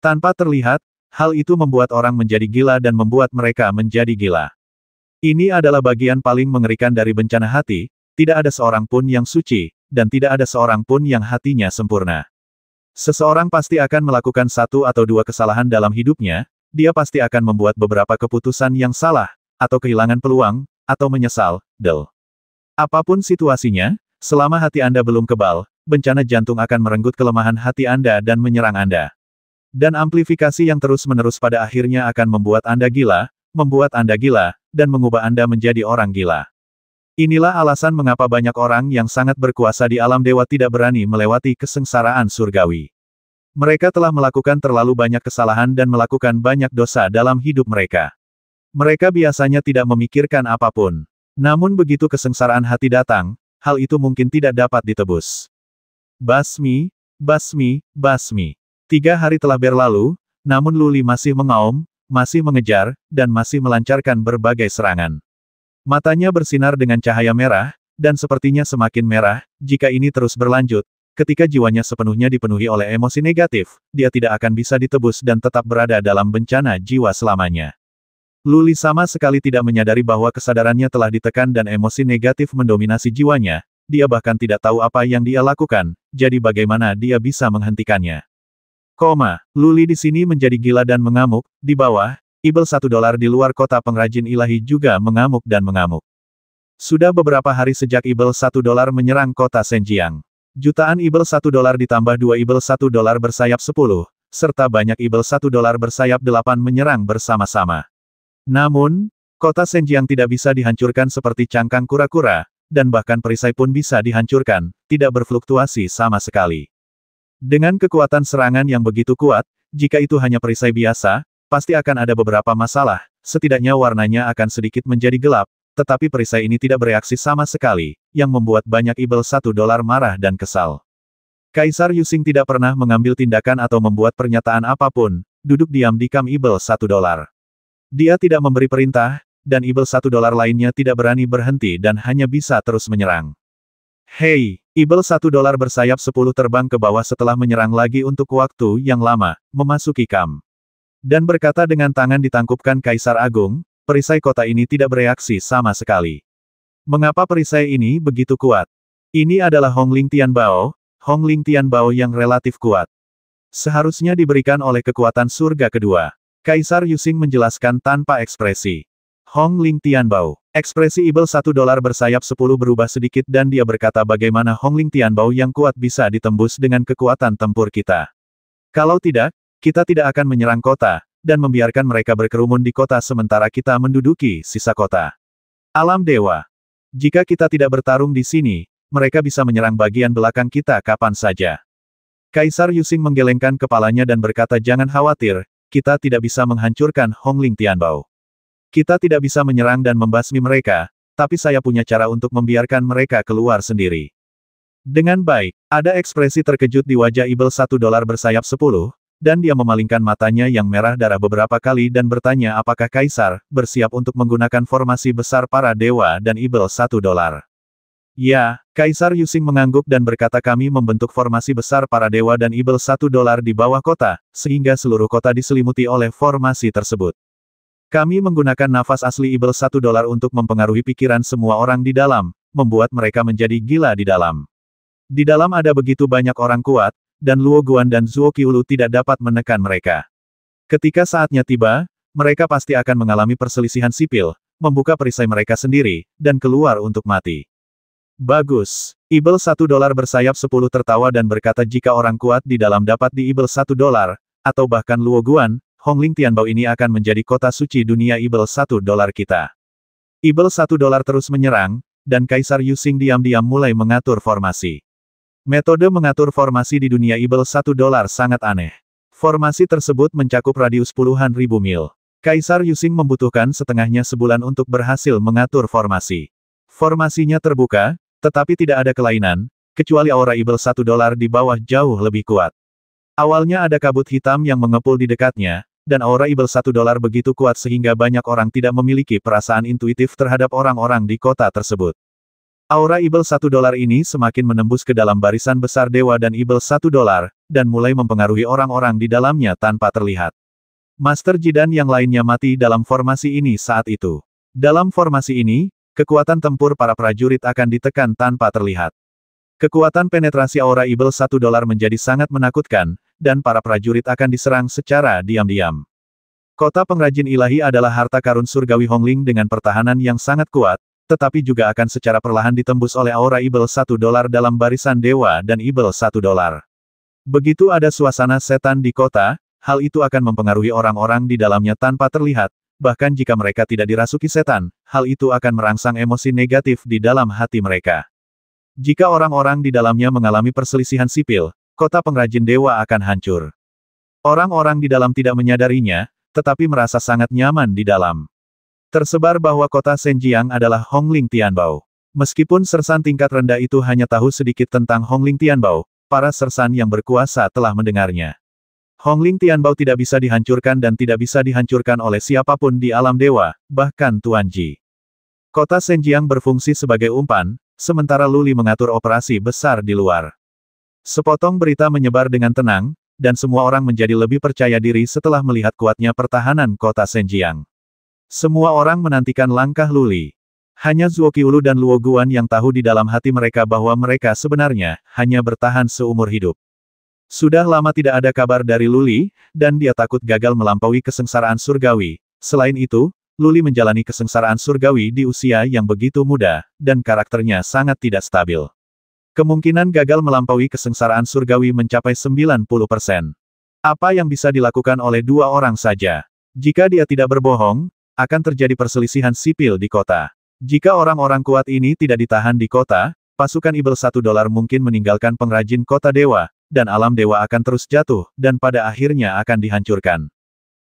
Tanpa terlihat, hal itu membuat orang menjadi gila dan membuat mereka menjadi gila. Ini adalah bagian paling mengerikan dari bencana hati, tidak ada seorang pun yang suci, dan tidak ada seorang pun yang hatinya sempurna. Seseorang pasti akan melakukan satu atau dua kesalahan dalam hidupnya, dia pasti akan membuat beberapa keputusan yang salah, atau kehilangan peluang, atau menyesal, Del. Apapun situasinya, selama hati Anda belum kebal, bencana jantung akan merenggut kelemahan hati Anda dan menyerang Anda. Dan amplifikasi yang terus-menerus pada akhirnya akan membuat Anda gila, membuat Anda gila, dan mengubah Anda menjadi orang gila. Inilah alasan mengapa banyak orang yang sangat berkuasa di alam dewa tidak berani melewati kesengsaraan surgawi. Mereka telah melakukan terlalu banyak kesalahan dan melakukan banyak dosa dalam hidup mereka. Mereka biasanya tidak memikirkan apapun. Namun begitu kesengsaraan hati datang, hal itu mungkin tidak dapat ditebus. Basmi, basmi, basmi. Tiga hari telah berlalu, namun Luli masih mengaum, masih mengejar, dan masih melancarkan berbagai serangan. Matanya bersinar dengan cahaya merah, dan sepertinya semakin merah, jika ini terus berlanjut, Ketika jiwanya sepenuhnya dipenuhi oleh emosi negatif, dia tidak akan bisa ditebus dan tetap berada dalam bencana jiwa selamanya. Luli sama sekali tidak menyadari bahwa kesadarannya telah ditekan dan emosi negatif mendominasi jiwanya, dia bahkan tidak tahu apa yang dia lakukan, jadi bagaimana dia bisa menghentikannya. Koma, Luli di sini menjadi gila dan mengamuk, di bawah, Ibel satu dolar di luar kota pengrajin ilahi juga mengamuk dan mengamuk. Sudah beberapa hari sejak Ibel satu dolar menyerang kota Senjiang. Jutaan ibel 1 dolar ditambah 2 ibel 1 dolar bersayap 10, serta banyak ibel 1 dolar bersayap 8 menyerang bersama-sama. Namun, kota Senjiang tidak bisa dihancurkan seperti cangkang kura-kura, dan bahkan perisai pun bisa dihancurkan, tidak berfluktuasi sama sekali. Dengan kekuatan serangan yang begitu kuat, jika itu hanya perisai biasa, pasti akan ada beberapa masalah, setidaknya warnanya akan sedikit menjadi gelap, tetapi perisai ini tidak bereaksi sama sekali, yang membuat banyak ibel satu dolar marah dan kesal. Kaisar Yusing tidak pernah mengambil tindakan atau membuat pernyataan apapun, duduk diam di kam ibel satu dolar. Dia tidak memberi perintah, dan ibel satu dolar lainnya tidak berani berhenti dan hanya bisa terus menyerang. Hei, ibel satu dolar bersayap sepuluh terbang ke bawah setelah menyerang lagi untuk waktu yang lama, memasuki kam. Dan berkata dengan tangan ditangkupkan Kaisar Agung, perisai kota ini tidak bereaksi sama sekali. Mengapa perisai ini begitu kuat? Ini adalah Hong Ling Tian Bao, Hong Ling Tian Bao yang relatif kuat. Seharusnya diberikan oleh kekuatan surga kedua. Kaisar Yusing menjelaskan tanpa ekspresi. Hong Ling Tian Bao. Ekspresi Ibel satu dolar bersayap sepuluh berubah sedikit dan dia berkata bagaimana Hong Ling Tian Bao yang kuat bisa ditembus dengan kekuatan tempur kita. Kalau tidak, kita tidak akan menyerang kota, dan membiarkan mereka berkerumun di kota sementara kita menduduki sisa kota. Alam Dewa. Jika kita tidak bertarung di sini, mereka bisa menyerang bagian belakang kita kapan saja. Kaisar Yusing menggelengkan kepalanya dan berkata jangan khawatir, kita tidak bisa menghancurkan Hongling Tianbao. Kita tidak bisa menyerang dan membasmi mereka, tapi saya punya cara untuk membiarkan mereka keluar sendiri. Dengan baik, ada ekspresi terkejut di wajah Ibel satu dolar bersayap sepuluh, dan dia memalingkan matanya yang merah darah beberapa kali dan bertanya apakah Kaisar bersiap untuk menggunakan formasi besar para dewa dan ibel satu dolar. Ya, Kaisar Yusing mengangguk dan berkata kami membentuk formasi besar para dewa dan ibel satu dolar di bawah kota, sehingga seluruh kota diselimuti oleh formasi tersebut. Kami menggunakan nafas asli ibel satu dolar untuk mempengaruhi pikiran semua orang di dalam, membuat mereka menjadi gila di dalam. Di dalam ada begitu banyak orang kuat, dan Luo Guan dan Zhuo Qiulu tidak dapat menekan mereka. Ketika saatnya tiba, mereka pasti akan mengalami perselisihan sipil, membuka perisai mereka sendiri, dan keluar untuk mati. Bagus. Ibel satu dolar bersayap sepuluh tertawa dan berkata jika orang kuat di dalam dapat di Ibel satu dolar, atau bahkan Luo Guan, Hongling Tianbao ini akan menjadi kota suci dunia Ibel satu dolar kita. Ibel satu dolar terus menyerang, dan Kaisar Yuxing diam-diam mulai mengatur formasi. Metode mengatur formasi di dunia Ibel 1 dolar sangat aneh. Formasi tersebut mencakup radius puluhan ribu mil. Kaisar Yusing membutuhkan setengahnya sebulan untuk berhasil mengatur formasi. Formasinya terbuka, tetapi tidak ada kelainan, kecuali aura Ibel 1 dolar di bawah jauh lebih kuat. Awalnya ada kabut hitam yang mengepul di dekatnya, dan aura Ibel 1 dolar begitu kuat sehingga banyak orang tidak memiliki perasaan intuitif terhadap orang-orang di kota tersebut. Aura Ibel satu dolar ini semakin menembus ke dalam barisan besar dewa dan Ibel satu dolar, dan mulai mempengaruhi orang-orang di dalamnya tanpa terlihat. Master Jidan yang lainnya mati dalam formasi ini saat itu. Dalam formasi ini, kekuatan tempur para prajurit akan ditekan tanpa terlihat. Kekuatan penetrasi aura Ibel satu dolar menjadi sangat menakutkan, dan para prajurit akan diserang secara diam-diam. Kota pengrajin ilahi adalah harta karun surgawi Hongling dengan pertahanan yang sangat kuat, tetapi juga akan secara perlahan ditembus oleh aura Ibel satu dolar dalam barisan dewa dan Ibel satu dolar. Begitu ada suasana setan di kota, hal itu akan mempengaruhi orang-orang di dalamnya tanpa terlihat, bahkan jika mereka tidak dirasuki setan, hal itu akan merangsang emosi negatif di dalam hati mereka. Jika orang-orang di dalamnya mengalami perselisihan sipil, kota pengrajin dewa akan hancur. Orang-orang di dalam tidak menyadarinya, tetapi merasa sangat nyaman di dalam. Tersebar bahwa kota Senjiang adalah Hongling Tianbao. Meskipun sersan tingkat rendah itu hanya tahu sedikit tentang Hongling Tianbao, para sersan yang berkuasa telah mendengarnya. Hongling Tianbao tidak bisa dihancurkan dan tidak bisa dihancurkan oleh siapapun di alam dewa, bahkan Tuan Ji. Kota Senjiang berfungsi sebagai umpan, sementara Luli mengatur operasi besar di luar. Sepotong berita menyebar dengan tenang, dan semua orang menjadi lebih percaya diri setelah melihat kuatnya pertahanan kota Senjiang. Semua orang menantikan langkah Luli. Hanya Zuo Qiulu dan Luo Guan yang tahu di dalam hati mereka bahwa mereka sebenarnya hanya bertahan seumur hidup. Sudah lama tidak ada kabar dari Luli, dan dia takut gagal melampaui kesengsaraan surgawi. Selain itu, Luli menjalani kesengsaraan surgawi di usia yang begitu muda, dan karakternya sangat tidak stabil. Kemungkinan gagal melampaui kesengsaraan surgawi mencapai 90%. Apa yang bisa dilakukan oleh dua orang saja? Jika dia tidak berbohong, akan terjadi perselisihan sipil di kota. Jika orang-orang kuat ini tidak ditahan di kota, pasukan Ibel satu dolar mungkin meninggalkan pengrajin kota dewa, dan alam dewa akan terus jatuh, dan pada akhirnya akan dihancurkan.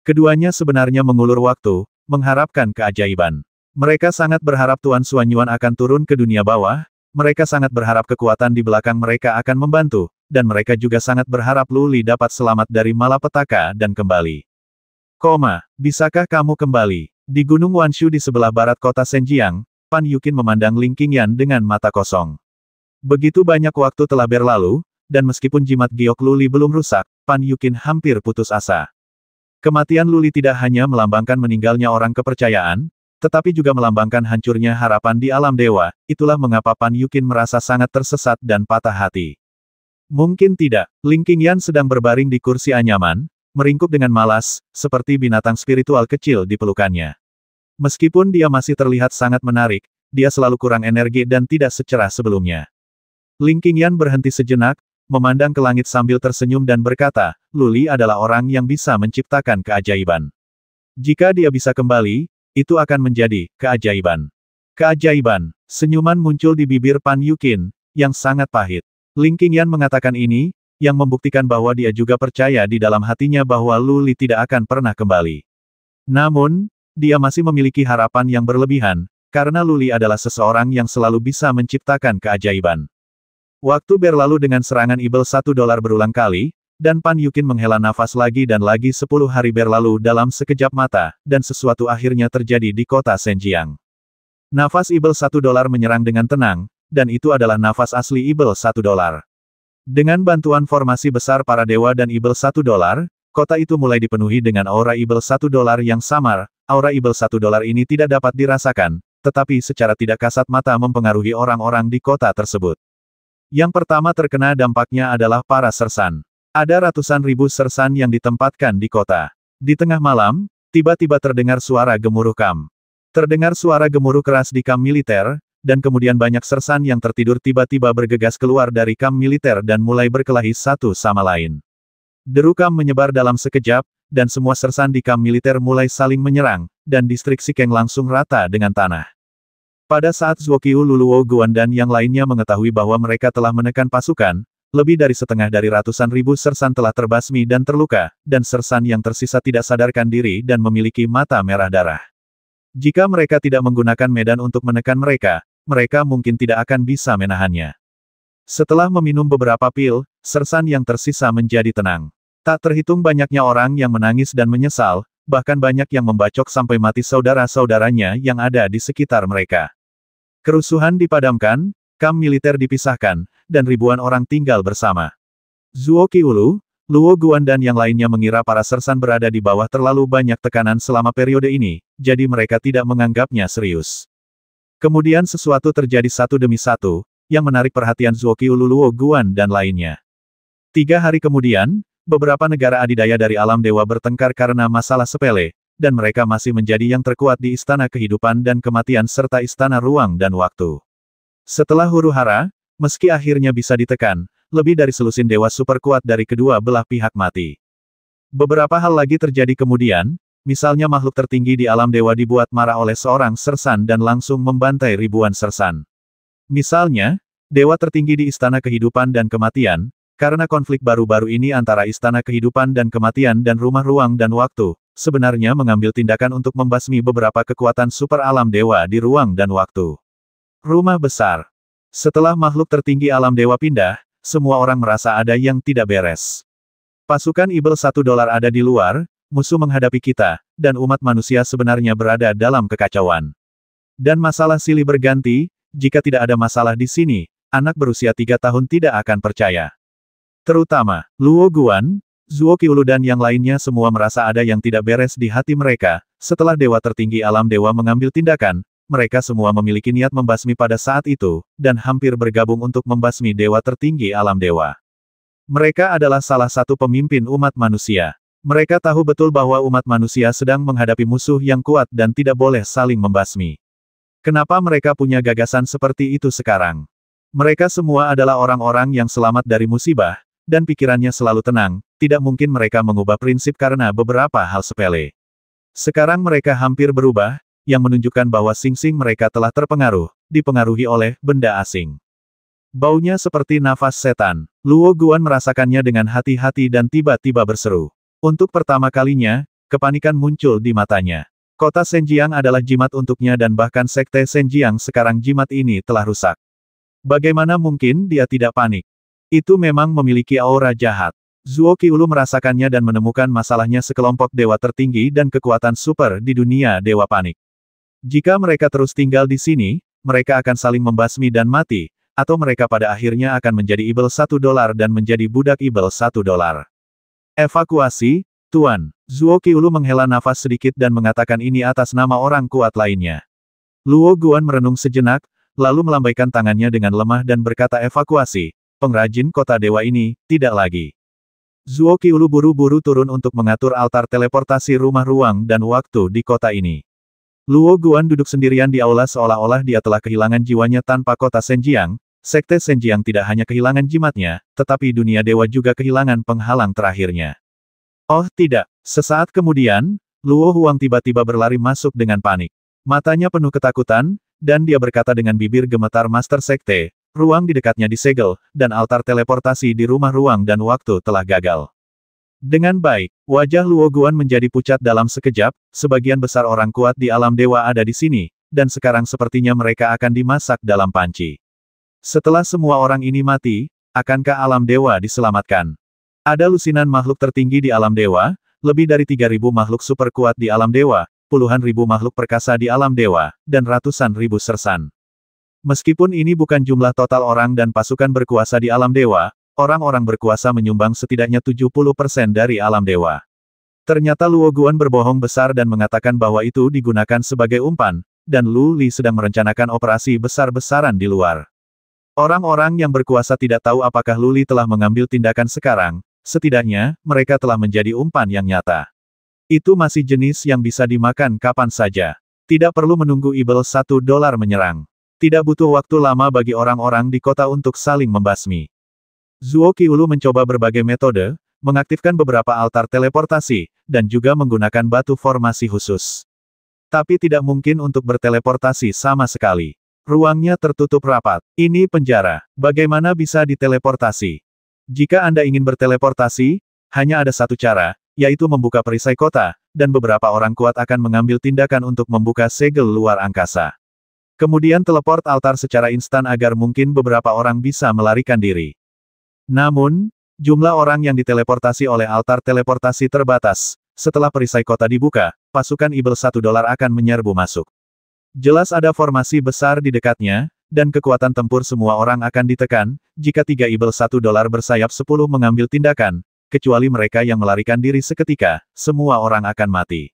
Keduanya sebenarnya mengulur waktu, mengharapkan keajaiban. Mereka sangat berharap Tuan Suanyuan akan turun ke dunia bawah, mereka sangat berharap kekuatan di belakang mereka akan membantu, dan mereka juga sangat berharap Luli dapat selamat dari malapetaka dan kembali. Koma, bisakah kamu kembali? Di Gunung Wanshu di sebelah barat kota Senjiang, Pan Yukin memandang Ling Qingyan dengan mata kosong. Begitu banyak waktu telah berlalu, dan meskipun jimat Giok Luli belum rusak, Pan Yukin hampir putus asa. Kematian Luli tidak hanya melambangkan meninggalnya orang kepercayaan, tetapi juga melambangkan hancurnya harapan di alam dewa, itulah mengapa Pan Yukin merasa sangat tersesat dan patah hati. Mungkin tidak, Ling Qingyan sedang berbaring di kursi anyaman, meringkuk dengan malas, seperti binatang spiritual kecil di pelukannya. Meskipun dia masih terlihat sangat menarik, dia selalu kurang energi dan tidak secerah sebelumnya. Ling Qingyan berhenti sejenak, memandang ke langit sambil tersenyum dan berkata, Luli adalah orang yang bisa menciptakan keajaiban. Jika dia bisa kembali, itu akan menjadi keajaiban. Keajaiban, senyuman muncul di bibir Pan Yukin, yang sangat pahit. Ling Qingyan mengatakan ini, yang membuktikan bahwa dia juga percaya di dalam hatinya bahwa Luli tidak akan pernah kembali. Namun, dia masih memiliki harapan yang berlebihan, karena Luli adalah seseorang yang selalu bisa menciptakan keajaiban. Waktu berlalu dengan serangan Ibel satu dolar berulang kali, dan Pan Yukin menghela nafas lagi dan lagi sepuluh hari berlalu dalam sekejap mata, dan sesuatu akhirnya terjadi di kota Senjiang. Nafas Ibel satu dolar menyerang dengan tenang, dan itu adalah nafas asli Ibel satu dolar. Dengan bantuan formasi besar para dewa dan ibel satu dolar, kota itu mulai dipenuhi dengan aura ibel satu dolar yang samar, aura ibel satu dolar ini tidak dapat dirasakan, tetapi secara tidak kasat mata mempengaruhi orang-orang di kota tersebut. Yang pertama terkena dampaknya adalah para sersan. Ada ratusan ribu sersan yang ditempatkan di kota. Di tengah malam, tiba-tiba terdengar suara gemuruh kam. Terdengar suara gemuruh keras di kam militer, dan kemudian banyak sersan yang tertidur tiba-tiba bergegas keluar dari kam militer dan mulai berkelahi satu sama lain. Deru kam menyebar dalam sekejap, dan semua sersan di kam militer mulai saling menyerang, dan distrik Sikeng langsung rata dengan tanah. Pada saat Zuokiu Luluo Guan dan yang lainnya mengetahui bahwa mereka telah menekan pasukan, lebih dari setengah dari ratusan ribu sersan telah terbasmi dan terluka, dan sersan yang tersisa tidak sadarkan diri dan memiliki mata merah darah. Jika mereka tidak menggunakan medan untuk menekan mereka, mereka mungkin tidak akan bisa menahannya. Setelah meminum beberapa pil, Sersan yang tersisa menjadi tenang. Tak terhitung banyaknya orang yang menangis dan menyesal, bahkan banyak yang membacok sampai mati saudara-saudaranya yang ada di sekitar mereka. Kerusuhan dipadamkan, kam militer dipisahkan, dan ribuan orang tinggal bersama. Zuo Qiulu, Luo Guan dan yang lainnya mengira para sersan berada di bawah terlalu banyak tekanan selama periode ini, jadi mereka tidak menganggapnya serius. Kemudian sesuatu terjadi satu demi satu, yang menarik perhatian Zuokiu Luluo Guan dan lainnya. Tiga hari kemudian, beberapa negara adidaya dari alam dewa bertengkar karena masalah sepele, dan mereka masih menjadi yang terkuat di istana kehidupan dan kematian serta istana ruang dan waktu. Setelah huru hara, meski akhirnya bisa ditekan, lebih dari selusin dewa super kuat dari kedua belah pihak mati. Beberapa hal lagi terjadi kemudian, Misalnya makhluk tertinggi di alam dewa dibuat marah oleh seorang sersan dan langsung membantai ribuan sersan. Misalnya, dewa tertinggi di istana kehidupan dan kematian, karena konflik baru-baru ini antara istana kehidupan dan kematian dan rumah ruang dan waktu, sebenarnya mengambil tindakan untuk membasmi beberapa kekuatan super alam dewa di ruang dan waktu. Rumah besar. Setelah makhluk tertinggi alam dewa pindah, semua orang merasa ada yang tidak beres. Pasukan Ibel satu dolar ada di luar, musuh menghadapi kita, dan umat manusia sebenarnya berada dalam kekacauan. Dan masalah silih berganti, jika tidak ada masalah di sini, anak berusia tiga tahun tidak akan percaya. Terutama, Luo Guan, Zuo Qiulu dan yang lainnya semua merasa ada yang tidak beres di hati mereka, setelah dewa tertinggi alam dewa mengambil tindakan, mereka semua memiliki niat membasmi pada saat itu, dan hampir bergabung untuk membasmi dewa tertinggi alam dewa. Mereka adalah salah satu pemimpin umat manusia. Mereka tahu betul bahwa umat manusia sedang menghadapi musuh yang kuat dan tidak boleh saling membasmi. Kenapa mereka punya gagasan seperti itu sekarang? Mereka semua adalah orang-orang yang selamat dari musibah, dan pikirannya selalu tenang, tidak mungkin mereka mengubah prinsip karena beberapa hal sepele. Sekarang mereka hampir berubah, yang menunjukkan bahwa sing-sing mereka telah terpengaruh, dipengaruhi oleh benda asing. Baunya seperti nafas setan. Luo Guan merasakannya dengan hati-hati dan tiba-tiba berseru. Untuk pertama kalinya, kepanikan muncul di matanya. Kota Senjiang adalah jimat untuknya dan bahkan sekte Senjiang sekarang jimat ini telah rusak. Bagaimana mungkin dia tidak panik? Itu memang memiliki aura jahat. Zuo Qiulu merasakannya dan menemukan masalahnya sekelompok dewa tertinggi dan kekuatan super di dunia dewa panik. Jika mereka terus tinggal di sini, mereka akan saling membasmi dan mati, atau mereka pada akhirnya akan menjadi ibel satu dolar dan menjadi budak ibel satu dolar. Evakuasi, Tuan. Zuo Qiulu menghela nafas sedikit dan mengatakan ini atas nama orang kuat lainnya. Luo Guan merenung sejenak, lalu melambaikan tangannya dengan lemah dan berkata evakuasi, pengrajin kota dewa ini, tidak lagi. Zuo Qiulu buru-buru turun untuk mengatur altar teleportasi rumah ruang dan waktu di kota ini. Luo Guan duduk sendirian di aula seolah-olah dia telah kehilangan jiwanya tanpa kota Senjiang, Sekte Senjiang tidak hanya kehilangan jimatnya, tetapi dunia dewa juga kehilangan penghalang terakhirnya. Oh tidak, sesaat kemudian, Luo Huang tiba-tiba berlari masuk dengan panik. Matanya penuh ketakutan, dan dia berkata dengan bibir gemetar Master Sekte, ruang di dekatnya disegel, dan altar teleportasi di rumah ruang dan waktu telah gagal. Dengan baik, wajah Luo Guan menjadi pucat dalam sekejap, sebagian besar orang kuat di alam dewa ada di sini, dan sekarang sepertinya mereka akan dimasak dalam panci. Setelah semua orang ini mati, akankah alam dewa diselamatkan? Ada lusinan makhluk tertinggi di alam dewa, lebih dari 3.000 makhluk super kuat di alam dewa, puluhan ribu makhluk perkasa di alam dewa, dan ratusan ribu sersan. Meskipun ini bukan jumlah total orang dan pasukan berkuasa di alam dewa, orang-orang berkuasa menyumbang setidaknya 70% dari alam dewa. Ternyata Luo Guan berbohong besar dan mengatakan bahwa itu digunakan sebagai umpan, dan Lu Li sedang merencanakan operasi besar-besaran di luar. Orang-orang yang berkuasa tidak tahu apakah Luli telah mengambil tindakan sekarang, setidaknya, mereka telah menjadi umpan yang nyata. Itu masih jenis yang bisa dimakan kapan saja. Tidak perlu menunggu Ibel satu dolar menyerang. Tidak butuh waktu lama bagi orang-orang di kota untuk saling membasmi. Zuo Qiulu mencoba berbagai metode, mengaktifkan beberapa altar teleportasi, dan juga menggunakan batu formasi khusus. Tapi tidak mungkin untuk berteleportasi sama sekali. Ruangnya tertutup rapat. Ini penjara. Bagaimana bisa diteleportasi? Jika Anda ingin berteleportasi, hanya ada satu cara, yaitu membuka perisai kota, dan beberapa orang kuat akan mengambil tindakan untuk membuka segel luar angkasa. Kemudian teleport altar secara instan agar mungkin beberapa orang bisa melarikan diri. Namun, jumlah orang yang diteleportasi oleh altar teleportasi terbatas. Setelah perisai kota dibuka, pasukan Ibel satu dolar akan menyerbu masuk. Jelas ada formasi besar di dekatnya, dan kekuatan tempur semua orang akan ditekan, jika tiga ibel satu dolar bersayap sepuluh mengambil tindakan, kecuali mereka yang melarikan diri seketika, semua orang akan mati.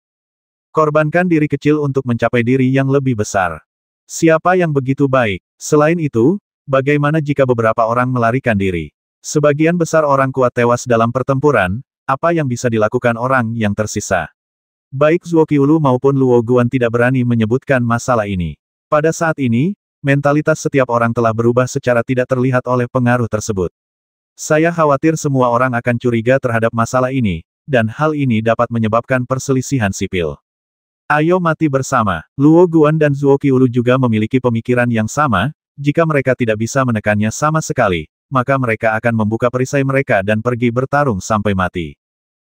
Korbankan diri kecil untuk mencapai diri yang lebih besar. Siapa yang begitu baik? Selain itu, bagaimana jika beberapa orang melarikan diri? Sebagian besar orang kuat tewas dalam pertempuran, apa yang bisa dilakukan orang yang tersisa? Baik Zuo Qiulu maupun Luo Guan tidak berani menyebutkan masalah ini. Pada saat ini, mentalitas setiap orang telah berubah secara tidak terlihat oleh pengaruh tersebut. Saya khawatir semua orang akan curiga terhadap masalah ini, dan hal ini dapat menyebabkan perselisihan sipil. Ayo mati bersama. Luo Guan dan Zuo Qiulu juga memiliki pemikiran yang sama, jika mereka tidak bisa menekannya sama sekali, maka mereka akan membuka perisai mereka dan pergi bertarung sampai mati.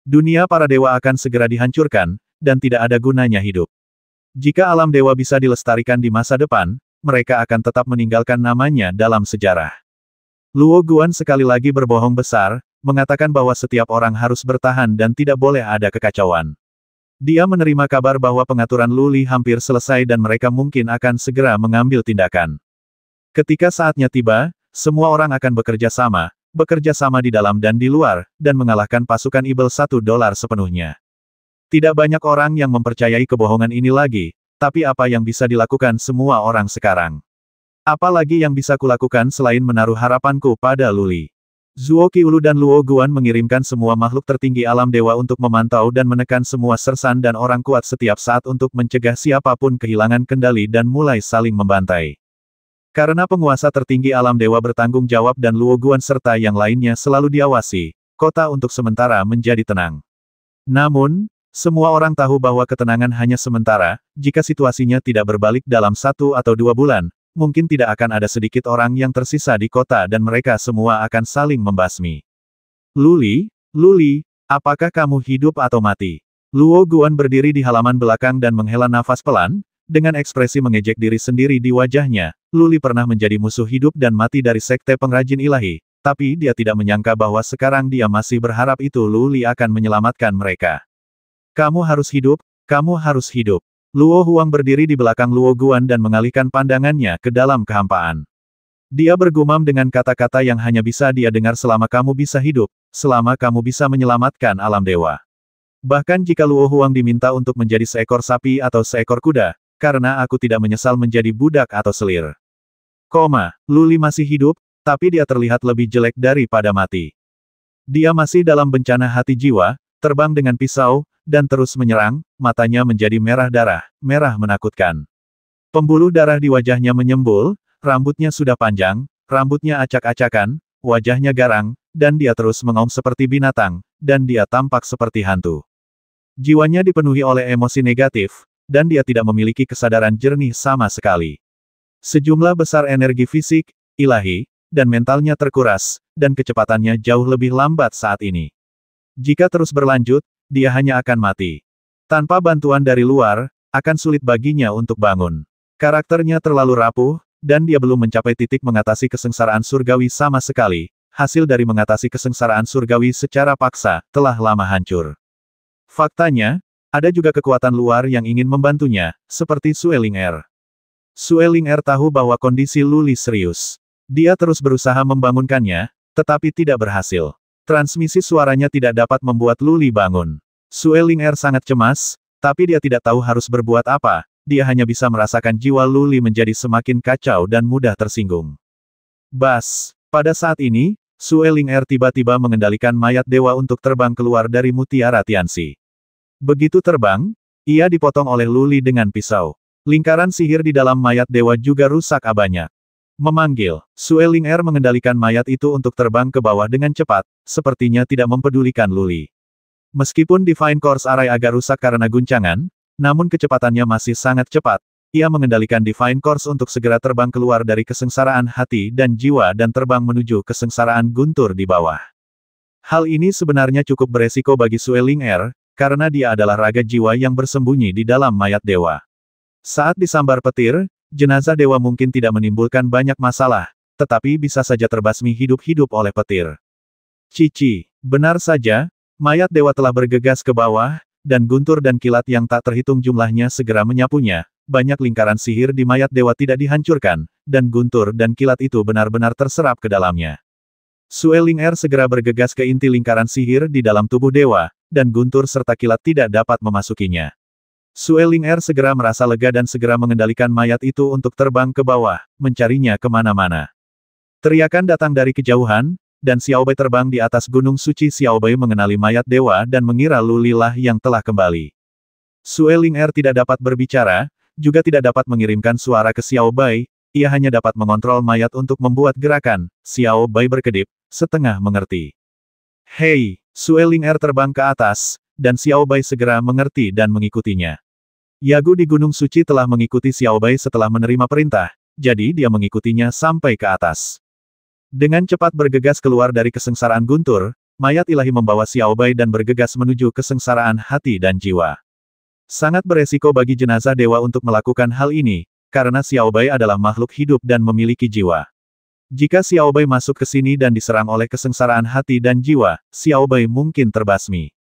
Dunia para dewa akan segera dihancurkan, dan tidak ada gunanya hidup. Jika alam dewa bisa dilestarikan di masa depan, mereka akan tetap meninggalkan namanya dalam sejarah. Luo Guan sekali lagi berbohong besar, mengatakan bahwa setiap orang harus bertahan dan tidak boleh ada kekacauan. Dia menerima kabar bahwa pengaturan Luli hampir selesai dan mereka mungkin akan segera mengambil tindakan. Ketika saatnya tiba, semua orang akan bekerja sama, bekerja sama di dalam dan di luar, dan mengalahkan pasukan Ibel satu dolar sepenuhnya. Tidak banyak orang yang mempercayai kebohongan ini lagi, tapi apa yang bisa dilakukan semua orang sekarang? Apalagi yang bisa kulakukan selain menaruh harapanku pada Luli? Zuo Qiulu dan Luo Guan mengirimkan semua makhluk tertinggi alam dewa untuk memantau dan menekan semua sersan dan orang kuat setiap saat untuk mencegah siapapun kehilangan kendali dan mulai saling membantai. Karena penguasa tertinggi alam dewa bertanggung jawab dan Luo Guan serta yang lainnya selalu diawasi, kota untuk sementara menjadi tenang. Namun, semua orang tahu bahwa ketenangan hanya sementara, jika situasinya tidak berbalik dalam satu atau dua bulan, mungkin tidak akan ada sedikit orang yang tersisa di kota dan mereka semua akan saling membasmi. Luli, Luli, apakah kamu hidup atau mati? Luo Guan berdiri di halaman belakang dan menghela nafas pelan, dengan ekspresi mengejek diri sendiri di wajahnya, Luli pernah menjadi musuh hidup dan mati dari sekte pengrajin ilahi, tapi dia tidak menyangka bahwa sekarang dia masih berharap itu Luli akan menyelamatkan mereka. Kamu harus hidup, kamu harus hidup. Luo Huang berdiri di belakang Luo Guan dan mengalihkan pandangannya ke dalam kehampaan. Dia bergumam dengan kata-kata yang hanya bisa dia dengar selama kamu bisa hidup, selama kamu bisa menyelamatkan alam dewa. Bahkan jika Luo Huang diminta untuk menjadi seekor sapi atau seekor kuda, karena aku tidak menyesal menjadi budak atau selir. Koma, Luli masih hidup, tapi dia terlihat lebih jelek daripada mati. Dia masih dalam bencana hati jiwa, terbang dengan pisau, dan terus menyerang, matanya menjadi merah darah, merah menakutkan. Pembuluh darah di wajahnya menyembul, rambutnya sudah panjang, rambutnya acak-acakan, wajahnya garang, dan dia terus mengaum seperti binatang, dan dia tampak seperti hantu. Jiwanya dipenuhi oleh emosi negatif, dan dia tidak memiliki kesadaran jernih sama sekali. Sejumlah besar energi fisik, ilahi, dan mentalnya terkuras, dan kecepatannya jauh lebih lambat saat ini. Jika terus berlanjut, dia hanya akan mati. Tanpa bantuan dari luar, akan sulit baginya untuk bangun. Karakternya terlalu rapuh, dan dia belum mencapai titik mengatasi kesengsaraan surgawi sama sekali. Hasil dari mengatasi kesengsaraan surgawi secara paksa, telah lama hancur. Faktanya, ada juga kekuatan luar yang ingin membantunya, seperti Sueling Air. Sueling Air tahu bahwa kondisi Luli serius. Dia terus berusaha membangunkannya, tetapi tidak berhasil. Transmisi suaranya tidak dapat membuat Luli bangun. Sue Ling Er sangat cemas, tapi dia tidak tahu harus berbuat apa, dia hanya bisa merasakan jiwa Luli menjadi semakin kacau dan mudah tersinggung. Bas, pada saat ini, Sue Ling Er tiba-tiba mengendalikan mayat dewa untuk terbang keluar dari mutiara Tianxi. Begitu terbang, ia dipotong oleh Luli dengan pisau. Lingkaran sihir di dalam mayat dewa juga rusak abanya. Memanggil, Sueling Air mengendalikan mayat itu untuk terbang ke bawah dengan cepat, sepertinya tidak mempedulikan Luli. Meskipun Divine Course Array agak rusak karena guncangan, namun kecepatannya masih sangat cepat, ia mengendalikan Divine Course untuk segera terbang keluar dari kesengsaraan hati dan jiwa dan terbang menuju kesengsaraan guntur di bawah. Hal ini sebenarnya cukup beresiko bagi Sueling Air, karena dia adalah raga jiwa yang bersembunyi di dalam mayat dewa. Saat disambar petir, jenazah dewa mungkin tidak menimbulkan banyak masalah, tetapi bisa saja terbasmi hidup-hidup oleh petir. Cici, benar saja, mayat dewa telah bergegas ke bawah, dan guntur dan kilat yang tak terhitung jumlahnya segera menyapunya. Banyak lingkaran sihir di mayat dewa tidak dihancurkan, dan guntur dan kilat itu benar-benar terserap ke dalamnya. Sueling Er segera bergegas ke inti lingkaran sihir di dalam tubuh dewa, dan guntur serta kilat tidak dapat memasukinya. Sueling Er segera merasa lega dan segera mengendalikan mayat itu untuk terbang ke bawah, mencarinya kemana-mana. Teriakan datang dari kejauhan, dan Xiaobai terbang di atas gunung suci Xiaobai mengenali mayat dewa dan mengira Lulilah yang telah kembali. Sueling Er tidak dapat berbicara, juga tidak dapat mengirimkan suara ke Xiaobai, ia hanya dapat mengontrol mayat untuk membuat gerakan, Xiaobai berkedip, setengah mengerti. Hei, Sueling Er terbang ke atas, dan Xiao Bai segera mengerti dan mengikutinya. Yagu di Gunung Suci telah mengikuti Xiao Bai setelah menerima perintah, jadi dia mengikutinya sampai ke atas. Dengan cepat bergegas keluar dari kesengsaraan guntur, mayat ilahi membawa Xiao Bai dan bergegas menuju kesengsaraan hati dan jiwa. Sangat beresiko bagi jenazah dewa untuk melakukan hal ini, karena Xiao Bai adalah makhluk hidup dan memiliki jiwa. Jika Xiao Bai masuk ke sini dan diserang oleh kesengsaraan hati dan jiwa, Xiao Bai mungkin terbasmi.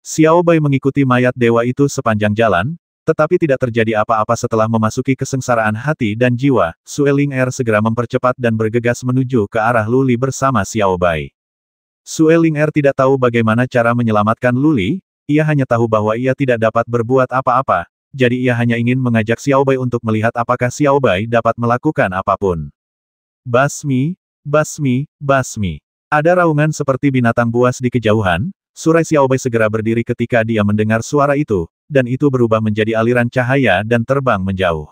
Xiao Bai mengikuti mayat dewa itu sepanjang jalan, tetapi tidak terjadi apa-apa setelah memasuki kesengsaraan hati dan jiwa, Sueling Er segera mempercepat dan bergegas menuju ke arah Luli bersama Xiao Bai. Sueling Er tidak tahu bagaimana cara menyelamatkan Luli, ia hanya tahu bahwa ia tidak dapat berbuat apa-apa, jadi ia hanya ingin mengajak Xiao Bai untuk melihat apakah Xiao Bai dapat melakukan apapun. Basmi, basmi, basmi. Ada raungan seperti binatang buas di kejauhan, Surai Xiaobai segera berdiri ketika dia mendengar suara itu, dan itu berubah menjadi aliran cahaya dan terbang menjauh.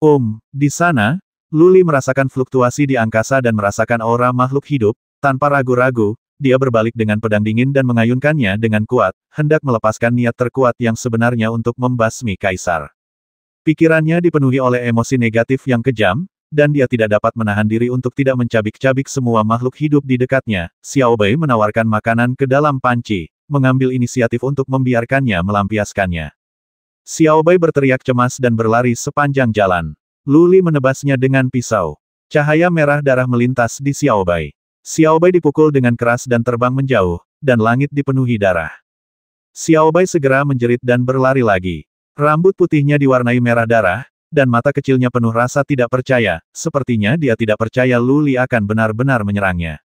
Om, di sana, Luli merasakan fluktuasi di angkasa dan merasakan aura makhluk hidup, tanpa ragu-ragu, dia berbalik dengan pedang dingin dan mengayunkannya dengan kuat, hendak melepaskan niat terkuat yang sebenarnya untuk membasmi Kaisar. Pikirannya dipenuhi oleh emosi negatif yang kejam, dan dia tidak dapat menahan diri untuk tidak mencabik-cabik semua makhluk hidup di dekatnya, Xiao Bei menawarkan makanan ke dalam panci, mengambil inisiatif untuk membiarkannya melampiaskannya. Xiao Bei berteriak cemas dan berlari sepanjang jalan. Luli menebasnya dengan pisau. Cahaya merah darah melintas di Xiao Bai. Xiao Bai dipukul dengan keras dan terbang menjauh, dan langit dipenuhi darah. Xiao Bai segera menjerit dan berlari lagi. Rambut putihnya diwarnai merah darah, dan mata kecilnya penuh rasa tidak percaya, sepertinya dia tidak percaya Luli akan benar-benar menyerangnya.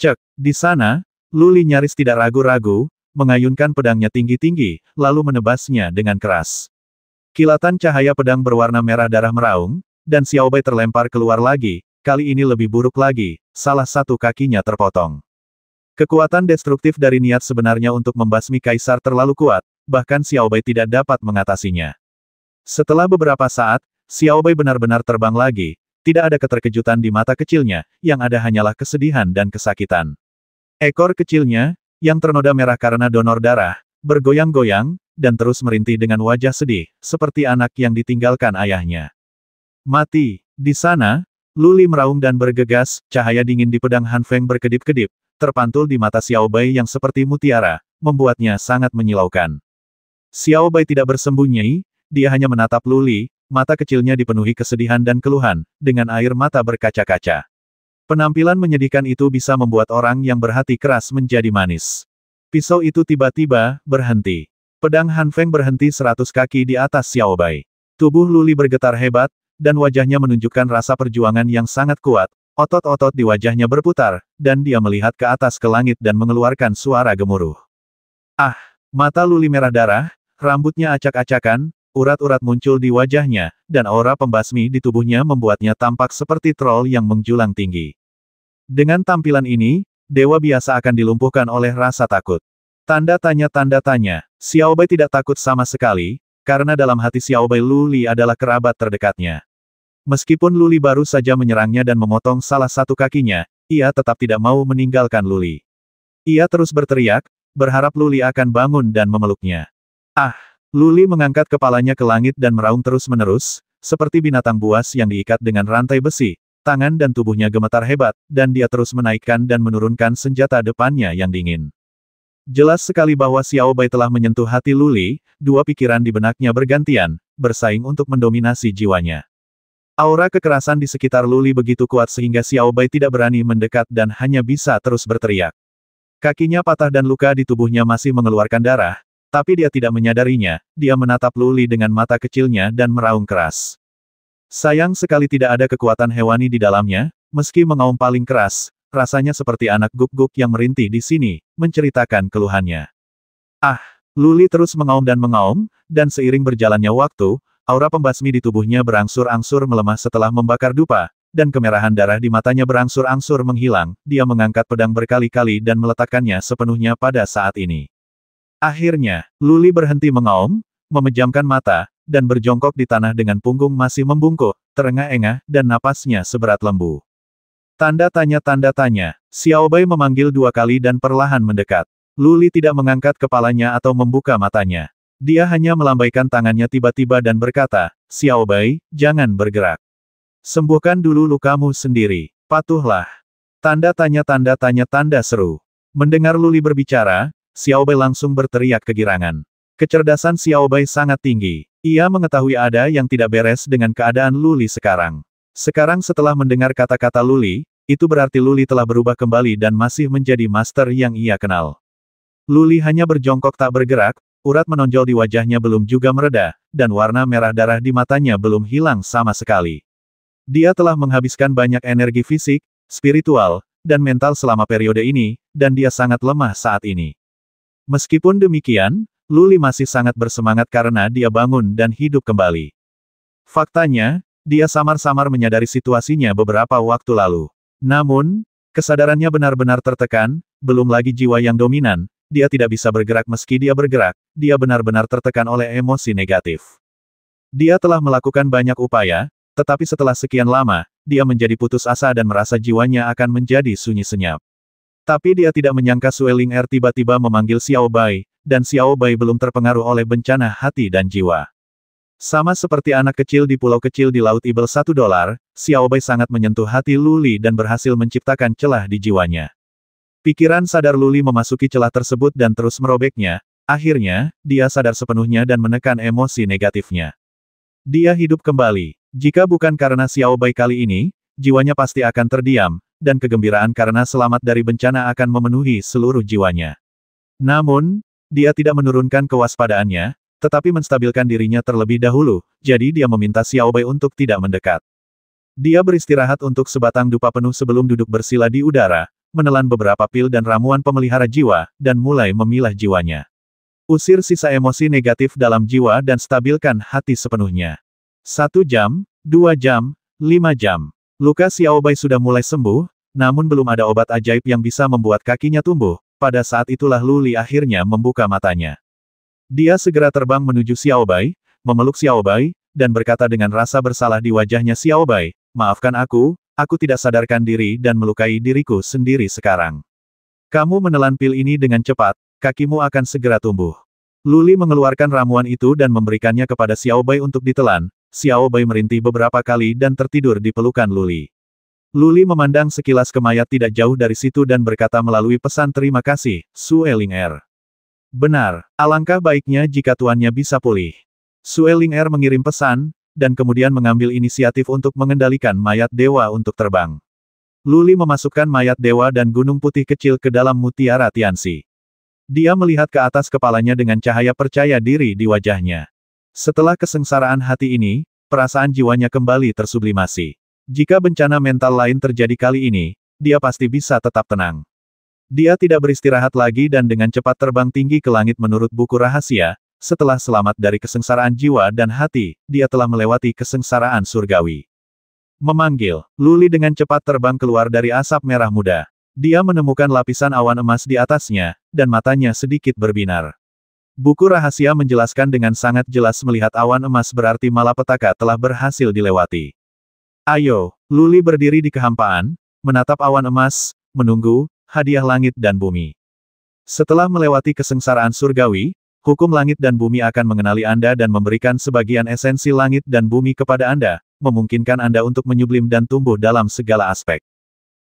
Cek, di sana, Luli nyaris tidak ragu-ragu, mengayunkan pedangnya tinggi-tinggi, lalu menebasnya dengan keras. Kilatan cahaya pedang berwarna merah darah meraung, dan Xiaobai terlempar keluar lagi, kali ini lebih buruk lagi, salah satu kakinya terpotong. Kekuatan destruktif dari niat sebenarnya untuk membasmi Kaisar terlalu kuat, bahkan Xiaobai tidak dapat mengatasinya. Setelah beberapa saat, Xiao Xiaobai benar-benar terbang lagi, tidak ada keterkejutan di mata kecilnya, yang ada hanyalah kesedihan dan kesakitan. Ekor kecilnya, yang ternoda merah karena donor darah, bergoyang-goyang, dan terus merintih dengan wajah sedih, seperti anak yang ditinggalkan ayahnya. Mati. Di sana, Luli meraung dan bergegas, cahaya dingin di pedang Han Feng berkedip-kedip, terpantul di mata Xiao Xiaobai yang seperti mutiara, membuatnya sangat menyilaukan. Xiao Xiaobai tidak bersembunyi, dia hanya menatap Luli, mata kecilnya dipenuhi kesedihan dan keluhan, dengan air mata berkaca-kaca. Penampilan menyedihkan itu bisa membuat orang yang berhati keras menjadi manis. Pisau itu tiba-tiba berhenti. Pedang Han Feng berhenti seratus kaki di atas Xiao Bai. Tubuh Luli bergetar hebat, dan wajahnya menunjukkan rasa perjuangan yang sangat kuat, Otot-otot di wajahnya berputar, dan dia melihat ke atas ke langit dan mengeluarkan suara gemuruh. Ah, mata Luli merah darah, rambutnya acak-acakan, Urat-urat muncul di wajahnya, dan aura pembasmi di tubuhnya membuatnya tampak seperti troll yang menjulang tinggi. Dengan tampilan ini, dewa biasa akan dilumpuhkan oleh rasa takut. Tanda tanya tanda tanya, Xiao Xiaobai tidak takut sama sekali, karena dalam hati Xiao Xiaobai Luli adalah kerabat terdekatnya. Meskipun Luli baru saja menyerangnya dan memotong salah satu kakinya, ia tetap tidak mau meninggalkan Luli. Ia terus berteriak, berharap Luli akan bangun dan memeluknya. Ah! Luli mengangkat kepalanya ke langit dan meraung terus-menerus, seperti binatang buas yang diikat dengan rantai besi, tangan dan tubuhnya gemetar hebat, dan dia terus menaikkan dan menurunkan senjata depannya yang dingin. Jelas sekali bahwa Xiao Bai telah menyentuh hati Luli, dua pikiran di benaknya bergantian, bersaing untuk mendominasi jiwanya. Aura kekerasan di sekitar Luli begitu kuat sehingga Xiao Bai tidak berani mendekat dan hanya bisa terus berteriak. Kakinya patah dan luka di tubuhnya masih mengeluarkan darah, tapi dia tidak menyadarinya, dia menatap Luli dengan mata kecilnya dan meraung keras. Sayang sekali tidak ada kekuatan hewani di dalamnya, meski mengaum paling keras, rasanya seperti anak guk-guk yang merintih di sini, menceritakan keluhannya. Ah, Luli terus mengaum dan mengaum, dan seiring berjalannya waktu, aura pembasmi di tubuhnya berangsur-angsur melemah setelah membakar dupa, dan kemerahan darah di matanya berangsur-angsur menghilang, dia mengangkat pedang berkali-kali dan meletakkannya sepenuhnya pada saat ini. Akhirnya, Luli berhenti mengaum, memejamkan mata, dan berjongkok di tanah dengan punggung masih membungkuk, terengah-engah, dan napasnya seberat lembu. Tanda tanya tanda tanya, Xiaobai memanggil dua kali dan perlahan mendekat. Luli tidak mengangkat kepalanya atau membuka matanya. Dia hanya melambaikan tangannya tiba-tiba dan berkata, Xiaobai, jangan bergerak. Sembuhkan dulu lukamu sendiri, patuhlah. Tanda tanya tanda tanya tanda seru. Mendengar Luli berbicara, Xiao Bai langsung berteriak kegirangan. Kecerdasan Xiao Bai sangat tinggi. Ia mengetahui ada yang tidak beres dengan keadaan Luli sekarang. Sekarang setelah mendengar kata-kata Luli, itu berarti Luli telah berubah kembali dan masih menjadi master yang ia kenal. Luli hanya berjongkok tak bergerak, urat menonjol di wajahnya belum juga mereda, dan warna merah darah di matanya belum hilang sama sekali. Dia telah menghabiskan banyak energi fisik, spiritual, dan mental selama periode ini, dan dia sangat lemah saat ini. Meskipun demikian, Luli masih sangat bersemangat karena dia bangun dan hidup kembali. Faktanya, dia samar-samar menyadari situasinya beberapa waktu lalu. Namun, kesadarannya benar-benar tertekan, belum lagi jiwa yang dominan, dia tidak bisa bergerak meski dia bergerak, dia benar-benar tertekan oleh emosi negatif. Dia telah melakukan banyak upaya, tetapi setelah sekian lama, dia menjadi putus asa dan merasa jiwanya akan menjadi sunyi senyap. Tapi dia tidak menyangka Sueling Er tiba-tiba memanggil Xiao Bai, dan Xiao Bai belum terpengaruh oleh bencana hati dan jiwa. Sama seperti anak kecil di pulau kecil di Laut Ibel satu dolar, Xiao Bai sangat menyentuh hati Luli dan berhasil menciptakan celah di jiwanya. Pikiran sadar Luli memasuki celah tersebut dan terus merobeknya, akhirnya, dia sadar sepenuhnya dan menekan emosi negatifnya. Dia hidup kembali. Jika bukan karena Xiao Bai kali ini, jiwanya pasti akan terdiam, dan kegembiraan karena selamat dari bencana akan memenuhi seluruh jiwanya. Namun, dia tidak menurunkan kewaspadaannya, tetapi menstabilkan dirinya terlebih dahulu, jadi dia meminta Xiao Xiaobai untuk tidak mendekat. Dia beristirahat untuk sebatang dupa penuh sebelum duduk bersila di udara, menelan beberapa pil dan ramuan pemelihara jiwa, dan mulai memilah jiwanya. Usir sisa emosi negatif dalam jiwa dan stabilkan hati sepenuhnya. Satu jam, dua jam, lima jam. Luka Xiaobai sudah mulai sembuh, namun belum ada obat ajaib yang bisa membuat kakinya tumbuh, pada saat itulah Luli akhirnya membuka matanya. Dia segera terbang menuju Xiaobai, memeluk Xiaobai, dan berkata dengan rasa bersalah di wajahnya Xiaobai, maafkan aku, aku tidak sadarkan diri dan melukai diriku sendiri sekarang. Kamu menelan pil ini dengan cepat, kakimu akan segera tumbuh. Luli mengeluarkan ramuan itu dan memberikannya kepada Xiaobai untuk ditelan, Xiao Bai merintih beberapa kali dan tertidur di pelukan Luli. Luli memandang sekilas ke mayat tidak jauh dari situ dan berkata melalui pesan terima kasih, Ling Er. Benar, alangkah baiknya jika tuannya bisa pulih. Ling Er mengirim pesan, dan kemudian mengambil inisiatif untuk mengendalikan mayat dewa untuk terbang. Luli memasukkan mayat dewa dan gunung putih kecil ke dalam mutiara Tiansi. Dia melihat ke atas kepalanya dengan cahaya percaya diri di wajahnya. Setelah kesengsaraan hati ini, perasaan jiwanya kembali tersublimasi. Jika bencana mental lain terjadi kali ini, dia pasti bisa tetap tenang. Dia tidak beristirahat lagi dan dengan cepat terbang tinggi ke langit menurut buku rahasia, setelah selamat dari kesengsaraan jiwa dan hati, dia telah melewati kesengsaraan surgawi. Memanggil, Luli dengan cepat terbang keluar dari asap merah muda. Dia menemukan lapisan awan emas di atasnya, dan matanya sedikit berbinar. Buku rahasia menjelaskan dengan sangat jelas melihat awan emas berarti malapetaka telah berhasil dilewati. Ayo, Luli berdiri di kehampaan, menatap awan emas, menunggu, hadiah langit dan bumi. Setelah melewati kesengsaraan surgawi, hukum langit dan bumi akan mengenali Anda dan memberikan sebagian esensi langit dan bumi kepada Anda, memungkinkan Anda untuk menyublim dan tumbuh dalam segala aspek.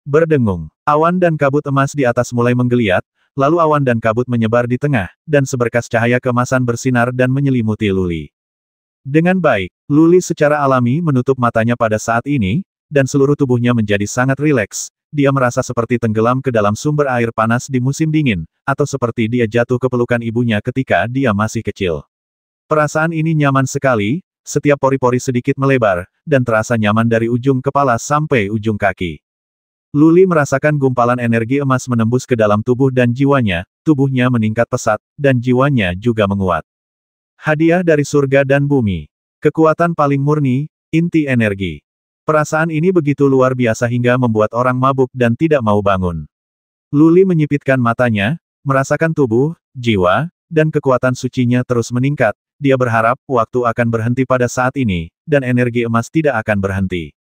Berdengung, awan dan kabut emas di atas mulai menggeliat, lalu awan dan kabut menyebar di tengah, dan seberkas cahaya kemasan bersinar dan menyelimuti Luli. Dengan baik, Luli secara alami menutup matanya pada saat ini, dan seluruh tubuhnya menjadi sangat rileks, dia merasa seperti tenggelam ke dalam sumber air panas di musim dingin, atau seperti dia jatuh ke pelukan ibunya ketika dia masih kecil. Perasaan ini nyaman sekali, setiap pori-pori sedikit melebar, dan terasa nyaman dari ujung kepala sampai ujung kaki. Luli merasakan gumpalan energi emas menembus ke dalam tubuh dan jiwanya, tubuhnya meningkat pesat, dan jiwanya juga menguat. Hadiah dari surga dan bumi. Kekuatan paling murni, inti energi. Perasaan ini begitu luar biasa hingga membuat orang mabuk dan tidak mau bangun. Luli menyipitkan matanya, merasakan tubuh, jiwa, dan kekuatan sucinya terus meningkat, dia berharap waktu akan berhenti pada saat ini, dan energi emas tidak akan berhenti.